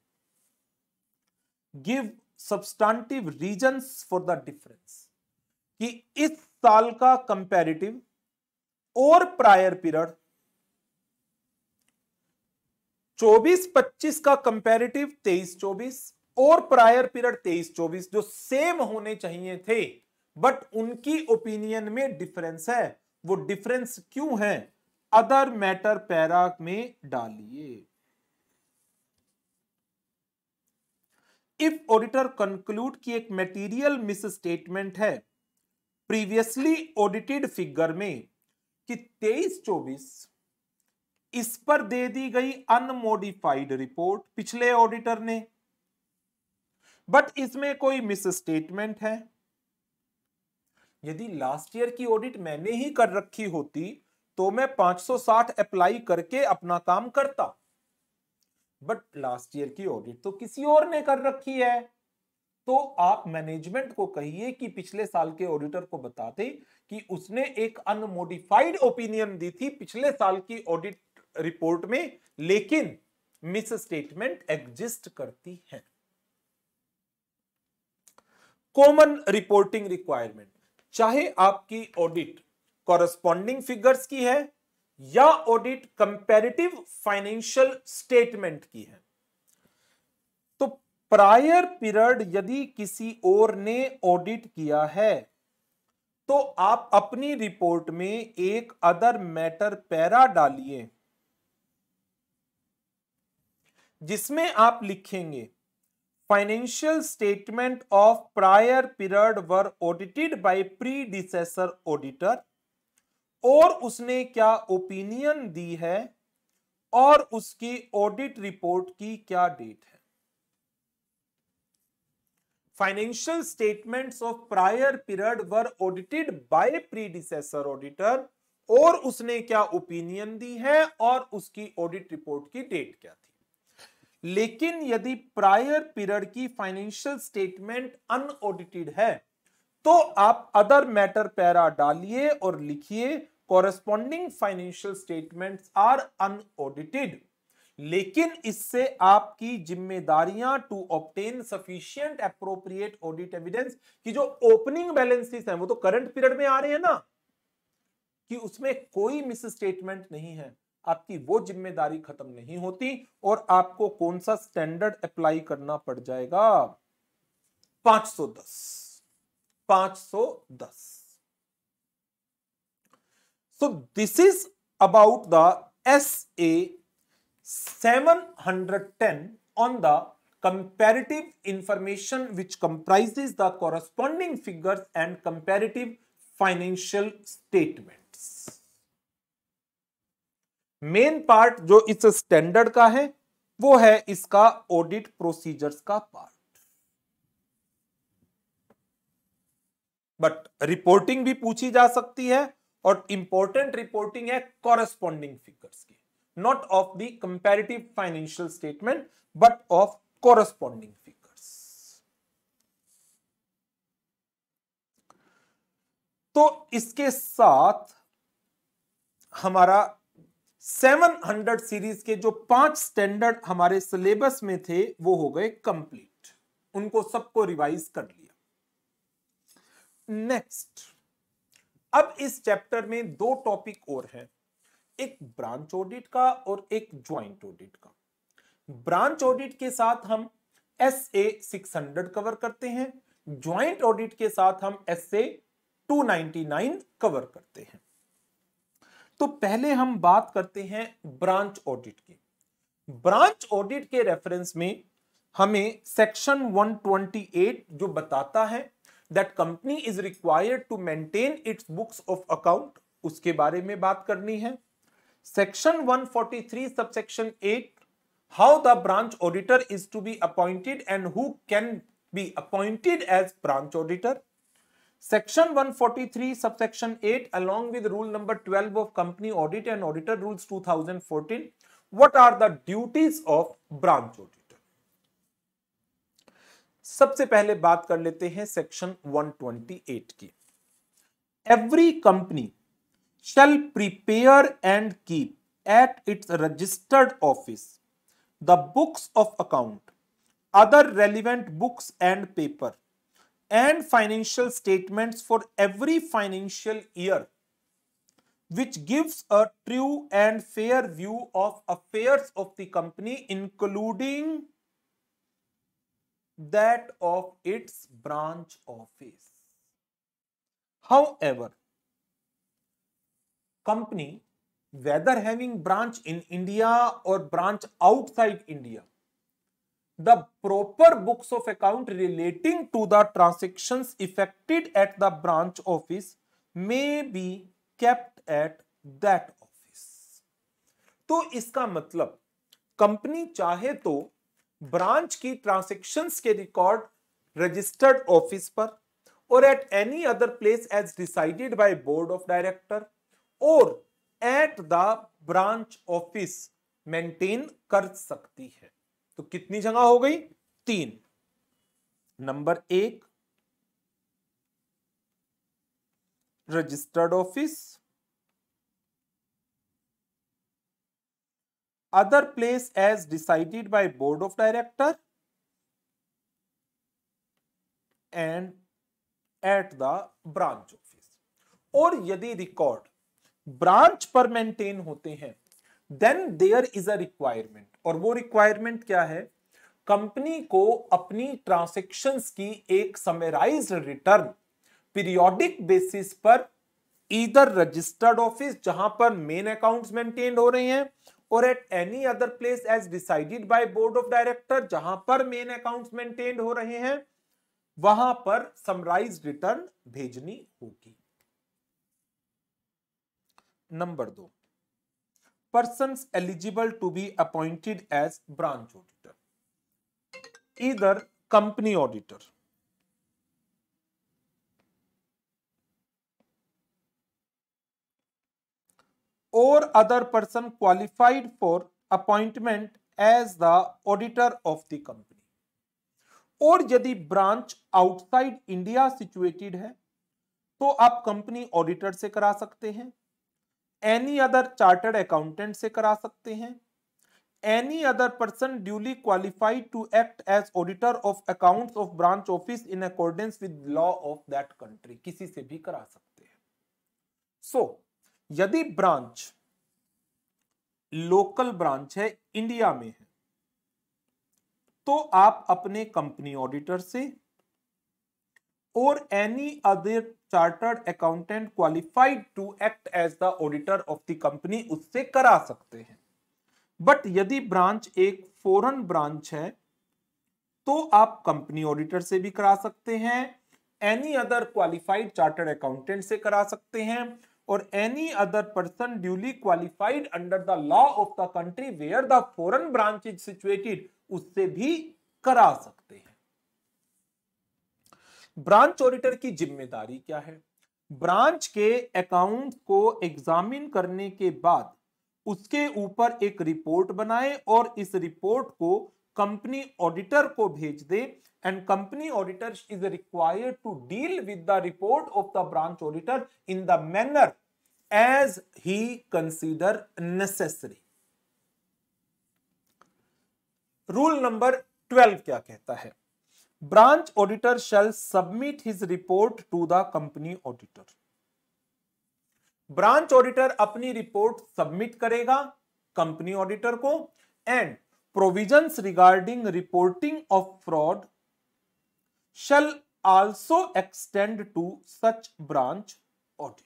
Give substantive reasons for the difference. कि इस साल का कंपैरेटिव और प्रायर पीरियड 24-25 का कंपैरेटिव 23-24 और प्रायर पीरियड 23-24 जो सेम होने चाहिए थे बट उनकी ओपिनियन में डिफरेंस है वो डिफरेंस क्यों है अदर मैटर पैरा में डालिए इफ ऑडिटर कंक्लूड की एक मेटीरियल मिस स्टेटमेंट है प्रीवियसली ऑडिटेड फिगर में कि 23-24 इस पर दे दी गई अनमोडिफाइड रिपोर्ट पिछले ऑडिटर ने बट इसमें कोई मिस स्टेटमेंट है यदि लास्ट ईयर की ऑडिट मैंने ही कर रखी होती तो मैं 560 अप्लाई करके अपना काम करता बट लास्ट ईयर की ऑडिट तो किसी और ने कर रखी है तो आप मैनेजमेंट को कहिए कि पिछले साल के ऑडिटर को बताते कि उसने एक अनमोडिफाइड ओपिनियन दी थी पिछले साल की ऑडिट रिपोर्ट में लेकिन मिस स्टेटमेंट एग्जिस्ट करती है कॉमन रिपोर्टिंग रिक्वायरमेंट चाहे आपकी ऑडिट कॉरस्पॉन्डिंग फिगर्स की है या ऑडिट कंपेरेटिव फाइनेंशियल स्टेटमेंट की है तो प्रायर पीरियड यदि किसी और ने ऑडिट किया है तो आप अपनी रिपोर्ट में एक अदर मैटर पैरा डालिए जिसमें आप लिखेंगे financial statement of prior period were audited by predecessor auditor और उसने क्या ओपिनियन दी है और उसकी ऑडिट रिपोर्ट की क्या डेट है financial statements of prior period were audited by predecessor auditor और उसने क्या ओपिनियन दी है और उसकी ऑडिट रिपोर्ट की डेट क्या थी लेकिन यदि प्रायर पीरियड की फाइनेंशियल स्टेटमेंट अनऑडिटेड है तो आप अदर मैटर पैरा डालिए और लिखिए corresponding financial statement are unaudited लेकिन इससे आपकी जिम्मेदारियां to obtain sufficient appropriate audit evidence की जो ओपनिंग बैलेंसेस हैं वो तो करंट पीरियड में आ रहे हैं ना कि उसमें कोई मिस स्टेटमेंट नहीं है आपकी वो जिम्मेदारी खत्म नहीं होती और आपको कौन सा स्टैंडर्ड अप्लाई करना पड़ जाएगा 510 510 so this is about the S A seven hundred ten on the comparative information which comprises the corresponding figures and comparative financial statement main part जो इस स्टैंडर्ड का है वो है इसका ऑडिट प्रोसीजर्स का पार्ट बट रिपोर्टिंग भी पूछी जा सकती है और इंपॉर्टेंट रिपोर्टिंग है कॉरेस्पॉन्डिंग फिगर्स की not of the comparative financial statement but of corresponding figures तो इसके साथ हमारा 700 सीरीज के जो पांच स्टैंडर्ड हमारे सिलेबस में थे वो हो गए कंप्लीट उनको सबको रिवाइज कर लिया नेक्स्ट अब इस चैप्टर में दो टॉपिक और हैं एक ब्रांच ऑडिट का और एक ज्वाइंट ऑडिट का ब्रांच ऑडिट के साथ हम S A six hundred cover करते हैं ज्वाइंट ऑडिट के साथ हम S A two ninety nine cover करते हैं तो पहले हम बात करते हैं ब्रांच ऑडिट की ब्रांच ऑडिट के रेफरेंस में हमें सेक्शन 128 जो बताता है that company is required to maintain its books of account उसके बारे में बात करनी है section 143 forty three subsection eight how the branch auditor is to be appointed and who can be appointed as branch auditor section 143 forty three subsection with rule number twelve of company audit and auditor and two thousand fourteen what are the duties of branch audit सबसे पहले बात कर लेते हैं section 128 की every company shall prepare and keep at its registered office the books of account other relevant books and paper and financial statement for every financial year which gives a true and fair view of affair of the company including that of its branch office. However, company whether having branch in India or branch outside India, the proper books of account relating to the transactions effected at the branch office may be kept at that office. to iska matlab company chahe to branch की transaction के record registered office पर और at any other place as decided by board of director और at the branch office maintain कर सकती है तो कितनी जगह हो गई तीन नंबर एक registered office other place as decided by board of director and at the branch office और यदि रिकॉर्ड ब्रांच पर मेंटेन होते हैं then there is a requirement और वो रिक्वायरमेंट क्या है कंपनी को अपनी ट्रांसेक्शन की एक समेराइज रिटर्न पीरियोडिक बेसिस पर इधर रजिस्टर्ड ऑफिस जहां पर मेन अकाउंट्स मेंटेन हो रहे हैं और at any other place as decided by board of director जहां पर मेन अकाउंट्स मेंटेन्ड हो रहे हैं वहां पर समराइज रिटर्न भेजनी होगी नंबर दो person eligible to be appointed as branch auditor इधर company auditor or other person qualified for appointment as the auditor of the company और यदि ब्रांच आउटसाइड इंडिया सिचुएटेड है तो आप कंपनी ऑडिटर से करा सकते हैं एनी अदर चार्टर्ड अकाउंटेंट से करा सकते हैं any other person duly qualified to act as auditor of account of branch office in accordance with law of that country किसी से भी करा सकते हैं सो so, यदि ब्रांच लोकल ब्रांच है इंडिया में है तो आप अपने कंपनी ऑडिटर से और any other chartered accountant qualified to act as the auditor of the company उससे करा सकते हैं बट यदि ब्रांच एक फॉरन ब्रांच है तो आप कंपनी ऑडिटर से भी करा सकते हैं any other qualified chartered accountant से करा सकते हैं और any other person duly qualified under the law of the country where the foreign branch is situated उससे भी करा सकते हैं ब्रांच ऑडिटर की जिम्मेदारी क्या है ब्रांच के अकाउंट को एग्जामिन करने के बाद उसके ऊपर एक रिपोर्ट बनाए और इस रिपोर्ट को कंपनी ऑडिटर को भेज दे and company auditor is required to deal with the report of the branch auditor in the manner as he consider necessary rule number twelve क्या कहता है branch auditor shall submit his report to the company auditor branch auditor अपनी report submit करेगा company auditor को and provisions regarding reporting of fraud shall also extend to such branch auditor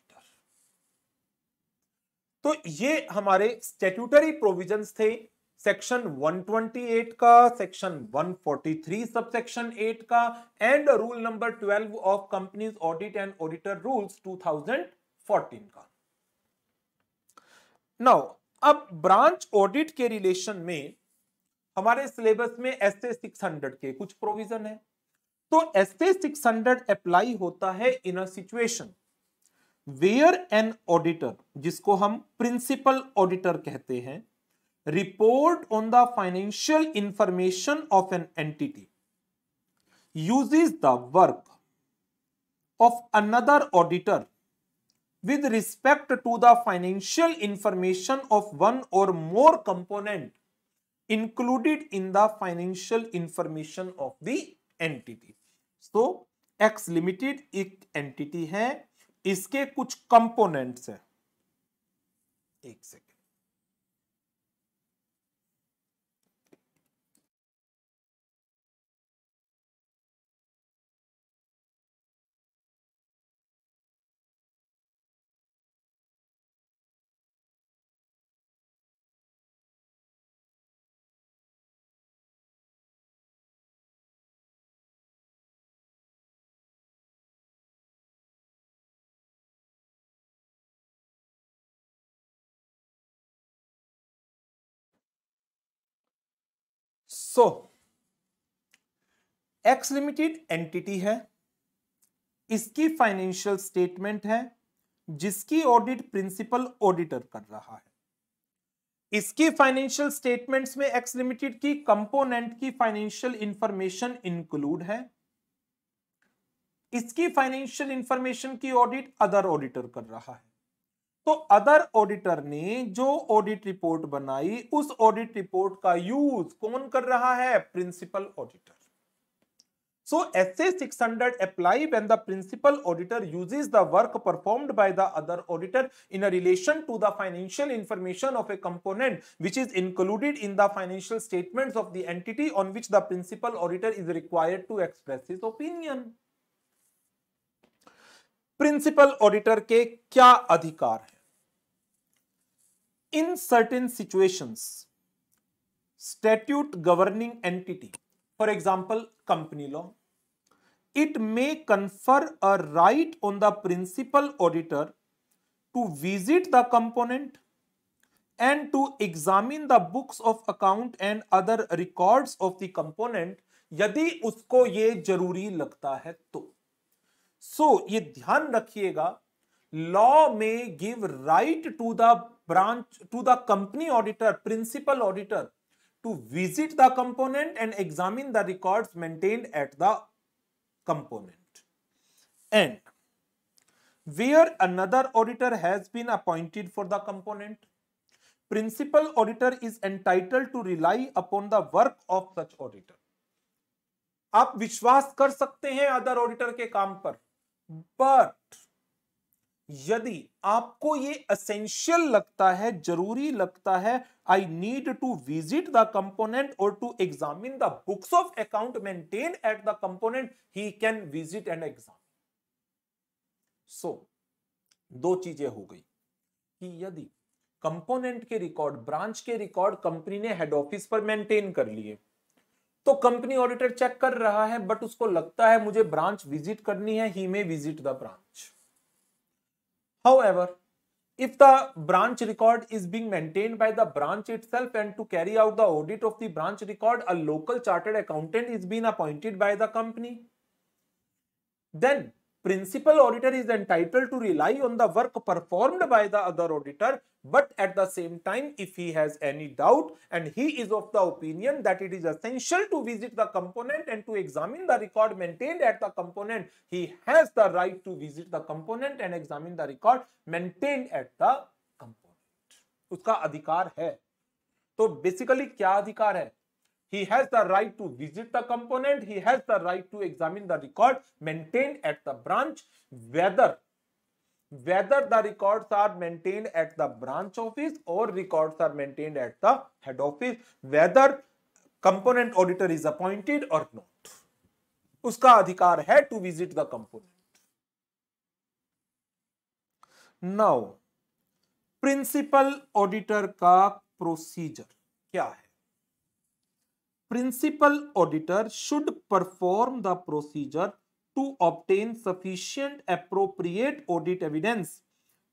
तो ये हमारे statutory provisions थे section 128 का section 143 सब section 8 का and rule number 12 of companies audit and auditor rules 2014 का नाउ अब ब्रांच ऑडिट के रिलेशन में हमारे सिलेबस में एस ए सिक्स हंड्रेड के कुछ प्रोविजन है तो S A six hundred apply होता है in a situation where an auditor जिसको हम प्रिंसिपल ऑडिटर कहते हैं report on the financial information of an entity uses the work of another auditor with respect to the financial information of one और more component included in the financial information of the entity. So X Limited एक entity है इसके कुछ components हैं एक second so X limited entity है इसकी financial statement है जिसकी ऑडिट प्रिंसिपल ऑडिटर कर रहा है इसकी फाइनेंशियल स्टेटमेंट्स में एक्स लिमिटेड की कंपोनेंट की फाइनेंशियल इंफॉर्मेशन इंक्लूड है इसकी फाइनेंशियल इंफॉर्मेशन की ऑडिट अदर ऑडिटर कर रहा है तो अदर ऑडिटर ने जो ऑडिट रिपोर्ट बनाई उस ऑडिट रिपोर्ट का यूज कौन कर रहा है principal auditor so S A six hundred apply when the principal auditor uses the work performed by the other auditor in relation to the financial information of a component which is included in the financial statement of the entity on which the principal auditor is required to express his opinion principal auditor के क्या अधिकार हैं in certain situation statute governing entity for example company law it may confer a right on the principal auditor to visit the component and to examine the books of account and other record of the component यदि उसको ये जरूरी लगता है तो सो so, ये ध्यान रखिएगा लॉ में give right to the branch to the company auditor principal auditor to visit the component and examine the records maintained at the component and where another auditor has been appointed for the component principal auditor is entitled to rely upon the work of such auditor aap vishwas kar sakte hain other auditor ke kaam par but यदि आपको ये essential लगता है जरूरी लगता है I need to visit the component और to examine the books of account maintain at the component he can visit and exam so दो चीजें हो गई कि यदि कंपोनेंट के रिकॉर्ड ब्रांच के रिकॉर्ड कंपनी ने हेड ऑफिस पर मेंटेन कर लिए तो कंपनी ऑडिटर चेक कर रहा है बट उसको लगता है मुझे ब्रांच विजिट करनी है he may visit the branch However, if the branch record is being maintained by the branch itself and to carry out the audit of the branch record, a local chartered accountant is being appointed by the company. Then principal auditor is entitled to rely on the work performed by the other auditor but at the same time if he has any doubt and he is of the opinion that it is essential to visit the component and to examine the record maintained at the component he has the right to visit the component and examine the record maintained at the component uska adhikar hai to basically kya adhikar hai he has the right to visit the component he has the right to examine the record maintained at the branch whether whether the records are maintained at the branch office or records are maintained at the head office whether component auditor is appointed or not uska adhikar hai to visit the component now principal auditor ka procedure kya hai principal auditor should perform the procedure to obtain sufficient appropriate audit evidence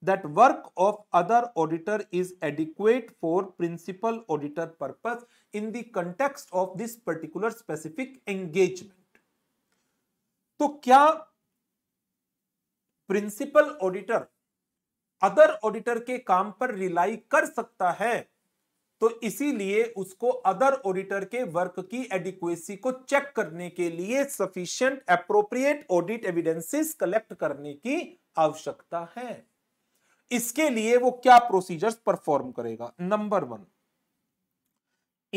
that work of other auditor is adequate for principal auditor purpose in the context of this particular specific engagement तो क्या principal auditor other auditor के काम पर rely कर सकता है तो इसीलिए उसको अदर ऑडिटर के वर्क की एडिक्वेसी को चेक करने के लिए sufficient appropriate audit evidences collect करने की आवश्यकता है इसके लिए वो क्या प्रोसीजर्स परफॉर्म करेगा number one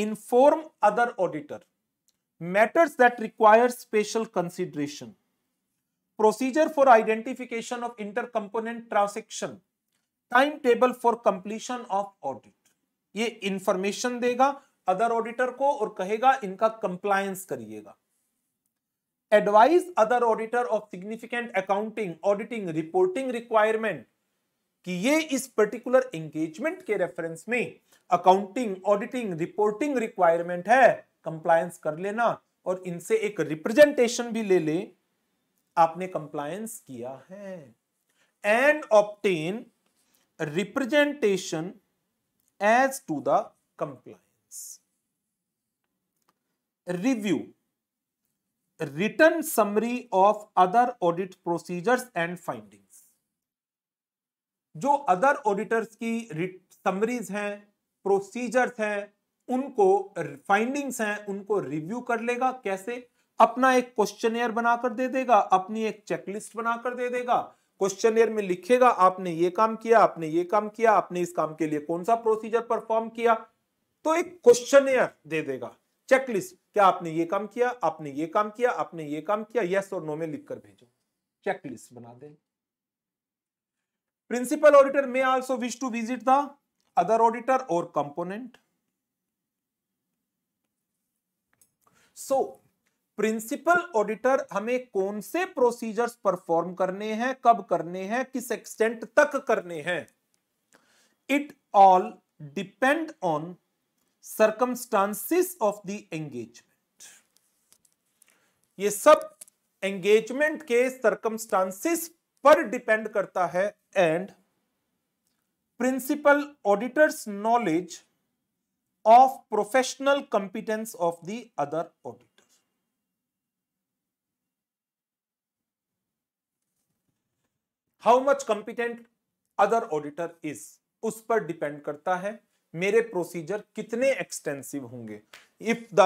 inform other auditor matters that require special consideration procedure for identification of inter component transaction time table for completion of audit ये इंफॉर्मेशन देगा अदर ऑडिटर को और कहेगा इनका कंप्लायंस करिएगा advise other auditor of significant accounting auditing reporting requirement कि ये इस पर्टिकुलर एंगेजमेंट के रेफरेंस में अकाउंटिंग ऑडिटिंग रिपोर्टिंग रिक्वायरमेंट है कंप्लायंस कर लेना और इनसे एक रिप्रेजेंटेशन भी ले ले आपने कंप्लायंस किया है and obtain representation as to the compliance. Review return summary of other audit procedures and findings जो अदर ऑडिटर्स की समरीज हैं प्रोसीजर्स हैं उनको फाइंडिंग्स हैं उनको रिव्यू कर लेगा कैसे अपना एक क्वेश्चन बनाकर दे देगा अपनी एक चेकलिस्ट बनाकर दे देगा क्वेश्चन ईयर में लिखेगा आपने ये काम किया आपने ये काम किया आपने इस काम के लिए कौन सा प्रोसीजर परफॉर्म किया तो एक क्वेश्चन एयर दे देगा चेकलिस्ट क्या आपने ये काम किया आपने ये काम किया आपने ये काम किया यस और नो में लिखकर भेजो चेकलिस्ट बना दे principal auditor may also wish to visit the other auditor or component so principal auditor हमें कौन से प्रोसीजर्स परफॉर्म करने हैं कब करने हैं किस एक्सटेंट तक करने हैं it all depend on circumstances of the engagement ये सब एंगेजमेंट के सर्कमस्टांसिस पर डिपेंड करता है and principal auditor's knowledge of professional competence of the other auditor how much competent other auditor is उस पर डिपेंड करता है मेरे प्रोसीजर कितने एक्सटेंसिव होंगे if the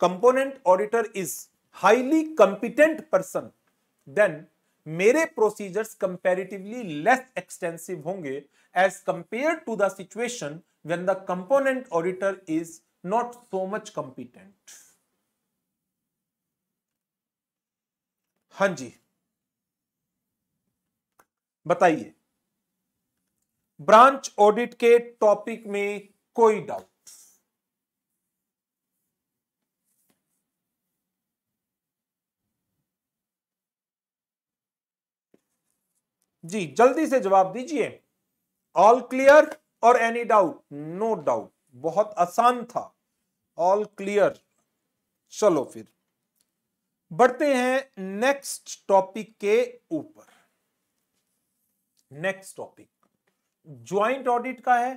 component auditor is highly competent person then मेरे प्रोसीजर्स कंपेरेटिवली लेस एक्सटेंसिव होंगे as compare to the situation when the component auditor is not so much competent हां जी बताइए ब्रांच ऑडिट के topic में कोई doubt जी जल्दी से जवाब दीजिए all clear or any doubt no doubt बहुत आसान था ऑल क्लियर चलो फिर बढ़ते हैं नेक्स्ट टॉपिक के ऊपर नेक्स्ट टॉपिक ज्वाइंट ऑडिट का है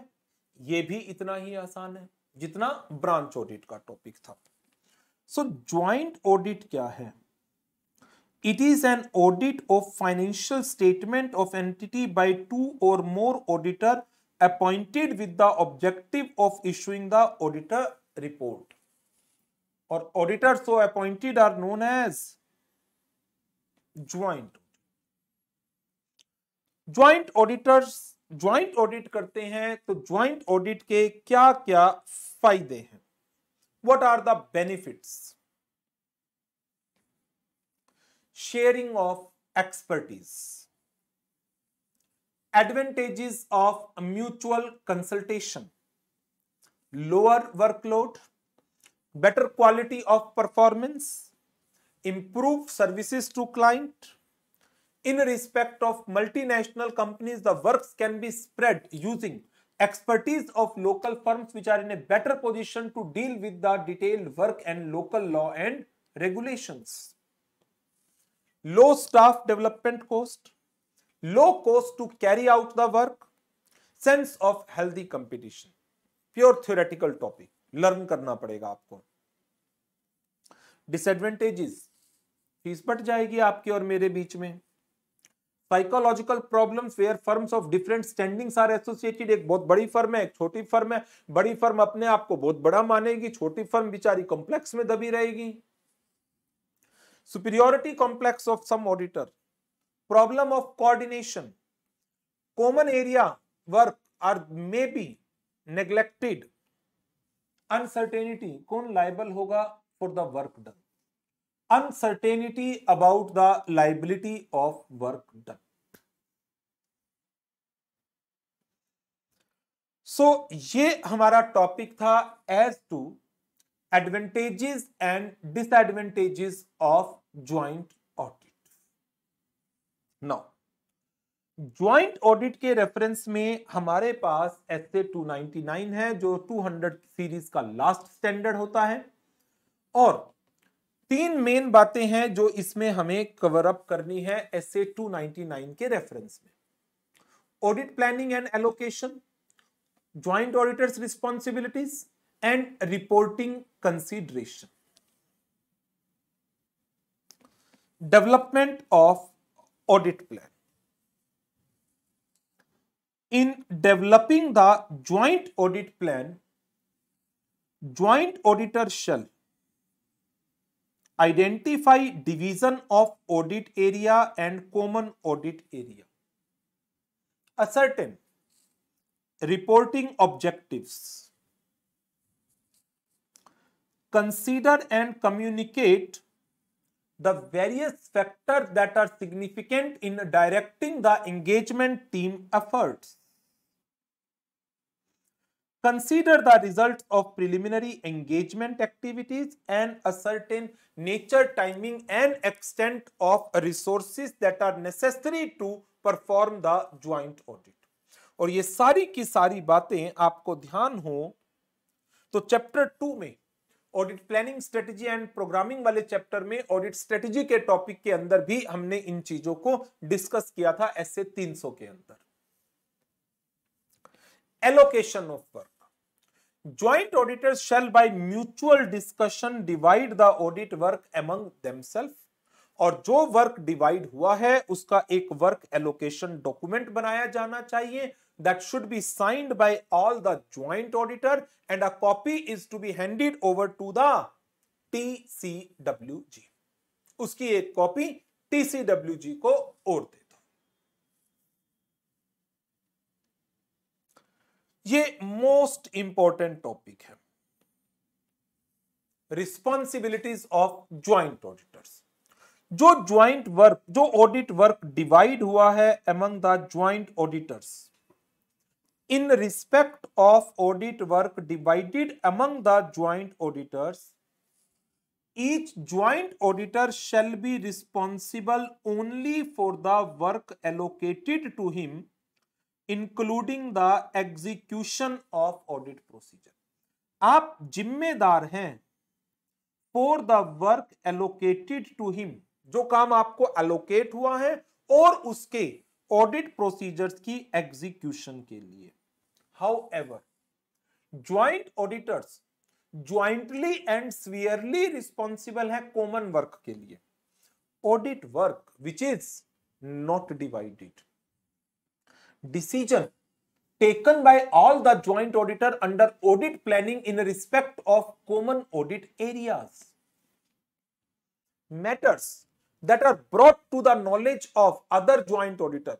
यह भी इतना ही आसान है जितना ब्रांच ऑडिट का टॉपिक था सो ज्वाइंट ऑडिट क्या है it is an audit of financial statement of entity by two or more auditor appointed with the objective of issuing the auditor report और auditor so appointed are known as joint joint auditors joint audit करते हैं तो joint audit के क्या क्या फायदे हैं what are the benefits sharing of expertise advantages of mutual consultation lower workload better quality of performance improve services to client in respect of multinational companies the works can be spread using expertise of local firm which are in a better position to deal with detailed work and local law and regulation low staff development cost low cost to carry out the work sense of healthy competition pure theoretical topic learn करना पड़ेगा आपको disadvantages fees but जाएगी आपके और मेरे बीच में psychological problems where firms of different standings are associated एक बहुत बड़ी फर्म है एक छोटी फर्म है बड़ी फर्म अपने आप को बहुत बड़ा मानेगी छोटी फर्म बिचारी कॉम्प्लेक्स में दबी रहेगी superiority complex of some auditor problem of coordination common area work are may be neglected uncertainty कौन liable होगा for the work done uncertainty about the liability of work done so ये हमारा topic था as to advantages and disadvantages of joint audit now joint audit के reference में हमारे पास S A to है जो 200 सीरीज का लास्ट स्टैंडर्ड होता है और तीन मेन बातें हैं जो इसमें हमें कवर अप करनी है एस ए टू के रेफरेंस में audit planning and allocation joint auditors responsibilities and reporting consideration development of audit plan in developing the joint audit plan joint auditor shall identify division of audit area and common audit area. Ascertain reporting objectives. Consider and communicate the various factors that are significant in directing the engagement team efforts. consider the results of preliminary engagement activities and ascertain nature timing and extent of resources that are necessary to perform the joint audit और ये सारी की सारी बातें आपको ध्यान हो तो चैप्टर टू में audit planning strategy and programming वाले चैप्टर में ऑडिट स्ट्रेटेजी के टॉपिक के अंदर भी हमने इन चीजों को डिस्कस किया था ऐसे 300 के अंदर allocation of work joint auditors shall by mutual discussion divide the audit work among themselves और जो वर्क डिवाइड हुआ है उसका एक वर्क एलोकेशन डॉक्यूमेंट बनाया जाना चाहिए that should be signed by all the joint auditor and a copy is to be handed over to the TCWG उसकी एक कॉपी टीसीडब्ल्यूजी को ओर दे ये मोस्ट इंपॉर्टेंट टॉपिक है रिस्पॉन्सिबिलिटीज ऑफ ज्वाइंट ऑडिटर्स जो ज्वाइंट वर्क जो audit work divide हुआ है among the joint auditors in respect of audit work divided among the joint auditors each joint auditor shall be responsible only for the work allocated to him including the execution of audit procedure आप जिम्मेदार हैं for the work allocated to him जो काम आपको allocate हुआ है और उसके ऑडिट प्रोसीजर्स की एग्जीक्यूशन के लिए however joint auditors jointly and severally responsible है कॉमन वर्क के लिए audit work which is not divided decision taken by all the joint auditor under audit planning in respect of common audit areas. Matters that are brought to the knowledge of other joint auditor.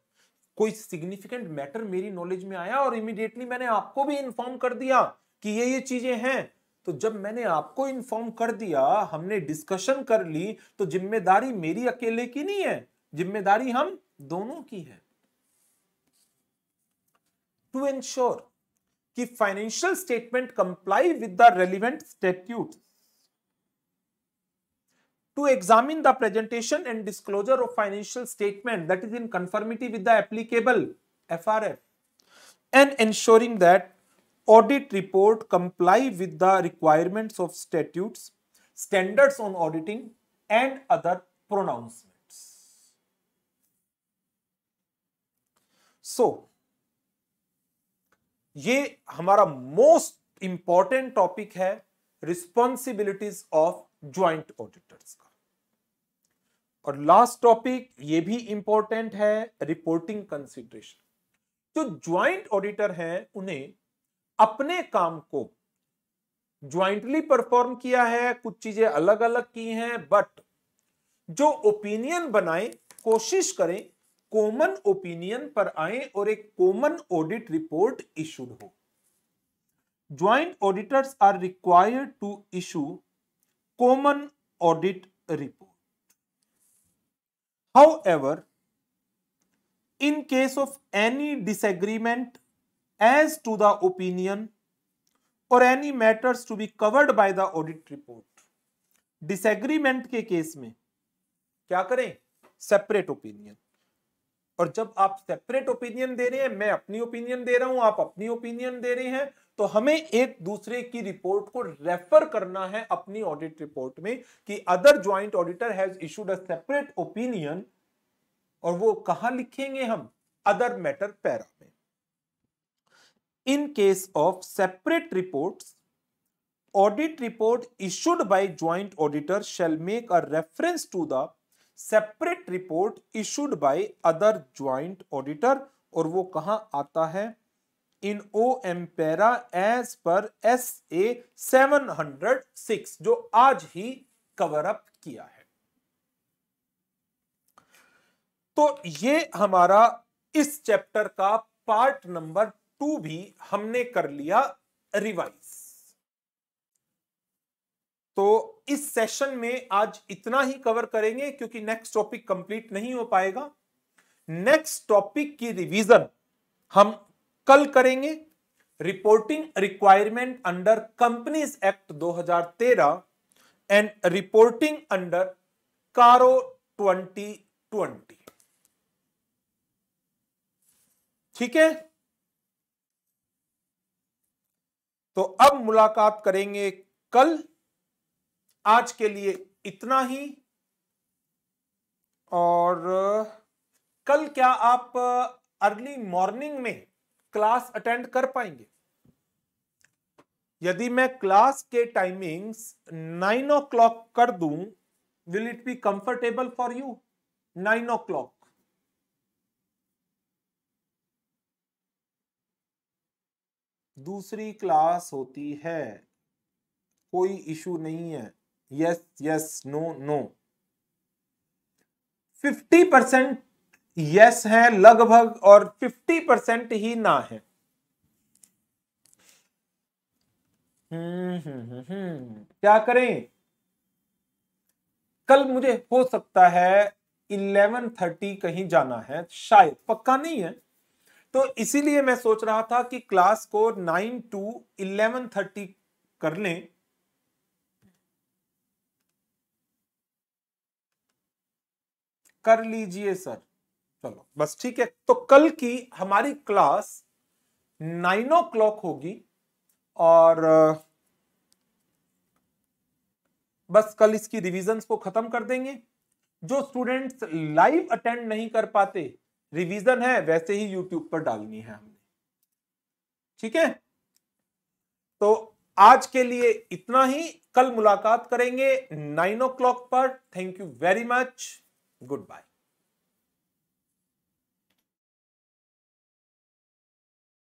कोई significant matter मेरी knowledge में आया और immediately मैंने आपको भी inform कर दिया कि ये ये चीजें हैं तो जब मैंने आपको इन्फॉर्म कर दिया हमने डिस्कशन कर ली तो जिम्मेदारी मेरी अकेले की नहीं है जिम्मेदारी हम दोनों की है to ensure कि financial statement comply with the relevant statutes, to examine the presentation and disclosure of financial statement that is in conformity with the applicable FRF and ensuring that audit report comply with the requirements of statutes, standards on auditing and other pronouncements. So, ये हमारा most important topic है responsibilities of joint auditors का और last topic ये भी important है reporting consideration जो joint auditor हैं उन्हें अपने काम को ज्वाइंटली परफॉर्म किया है कुछ चीजें अलग अलग की हैं बट जो ओपिनियन बनाए कोशिश करें कॉमन ओपिनियन पर आए और एक कॉमन ऑडिट रिपोर्ट इशूड हो joint auditors are required to issue common audit report however in case of any disagreement as to the opinion or any matters to be covered by the audit report disagreement के case में क्या करें separate opinion और जब आप separate opinion दे रहे हैं मैं अपनी ओपिनियन दे रहा हूं आप अपनी ओपिनियन दे रहे हैं तो हमें एक दूसरे की रिपोर्ट को रेफर करना है अपनी ऑडिट रिपोर्ट में कि other joint auditor has issued a separate opinion और वो कहा लिखेंगे हम अदर मैटर पैरा में in case of separate reports audit report issued by joint auditor shall make a reference to the separate report issued by other joint auditor और वो कहां आता है in O M para as per S A seven hundred six जो आज ही cover up किया है तो ये हमारा इस चैप्टर का पार्ट नंबर टू भी हमने कर लिया रिवाइज तो इस सेशन में आज इतना ही कवर करेंगे क्योंकि नेक्स्ट टॉपिक कंप्लीट नहीं हो पाएगा नेक्स्ट टॉपिक की रिवीजन हम कल करेंगे reporting requirement under companies act 2013 and reporting under CARO 2020 ठीक है तो अब मुलाकात करेंगे कल आज के लिए इतना ही और कल क्या आप अर्ली मॉर्निंग में क्लास अटेंड कर पाएंगे यदि मैं क्लास के टाइमिंग्स नाइन ओ क्लॉक कर दूं will it be comfortable for you nine o'clock दूसरी क्लास होती है कोई इशू नहीं है yes yes no no 50 percent yes है लगभग और 50 परसेंट ही ना है हम्म, हम्म, हम्म, क्या करें कल मुझे हो सकता है 11:30 कहीं जाना है शायद पक्का नहीं है तो इसीलिए मैं सोच रहा था कि क्लास को 9 टू 11:30 कर लें कर लीजिए सर चलो बस ठीक है तो कल की हमारी क्लास नाइन ओ क्लॉक होगी और बस कल इसकी रिविजन्स को खत्म कर देंगे जो स्टूडेंट्स लाइव अटेंड नहीं कर पाते रिवीजन है वैसे ही यूट्यूब पर डालनी है हमने ठीक है तो आज के लिए इतना ही कल मुलाकात करेंगे नाइन ओ क्लॉक पर thank you very much Goodbye.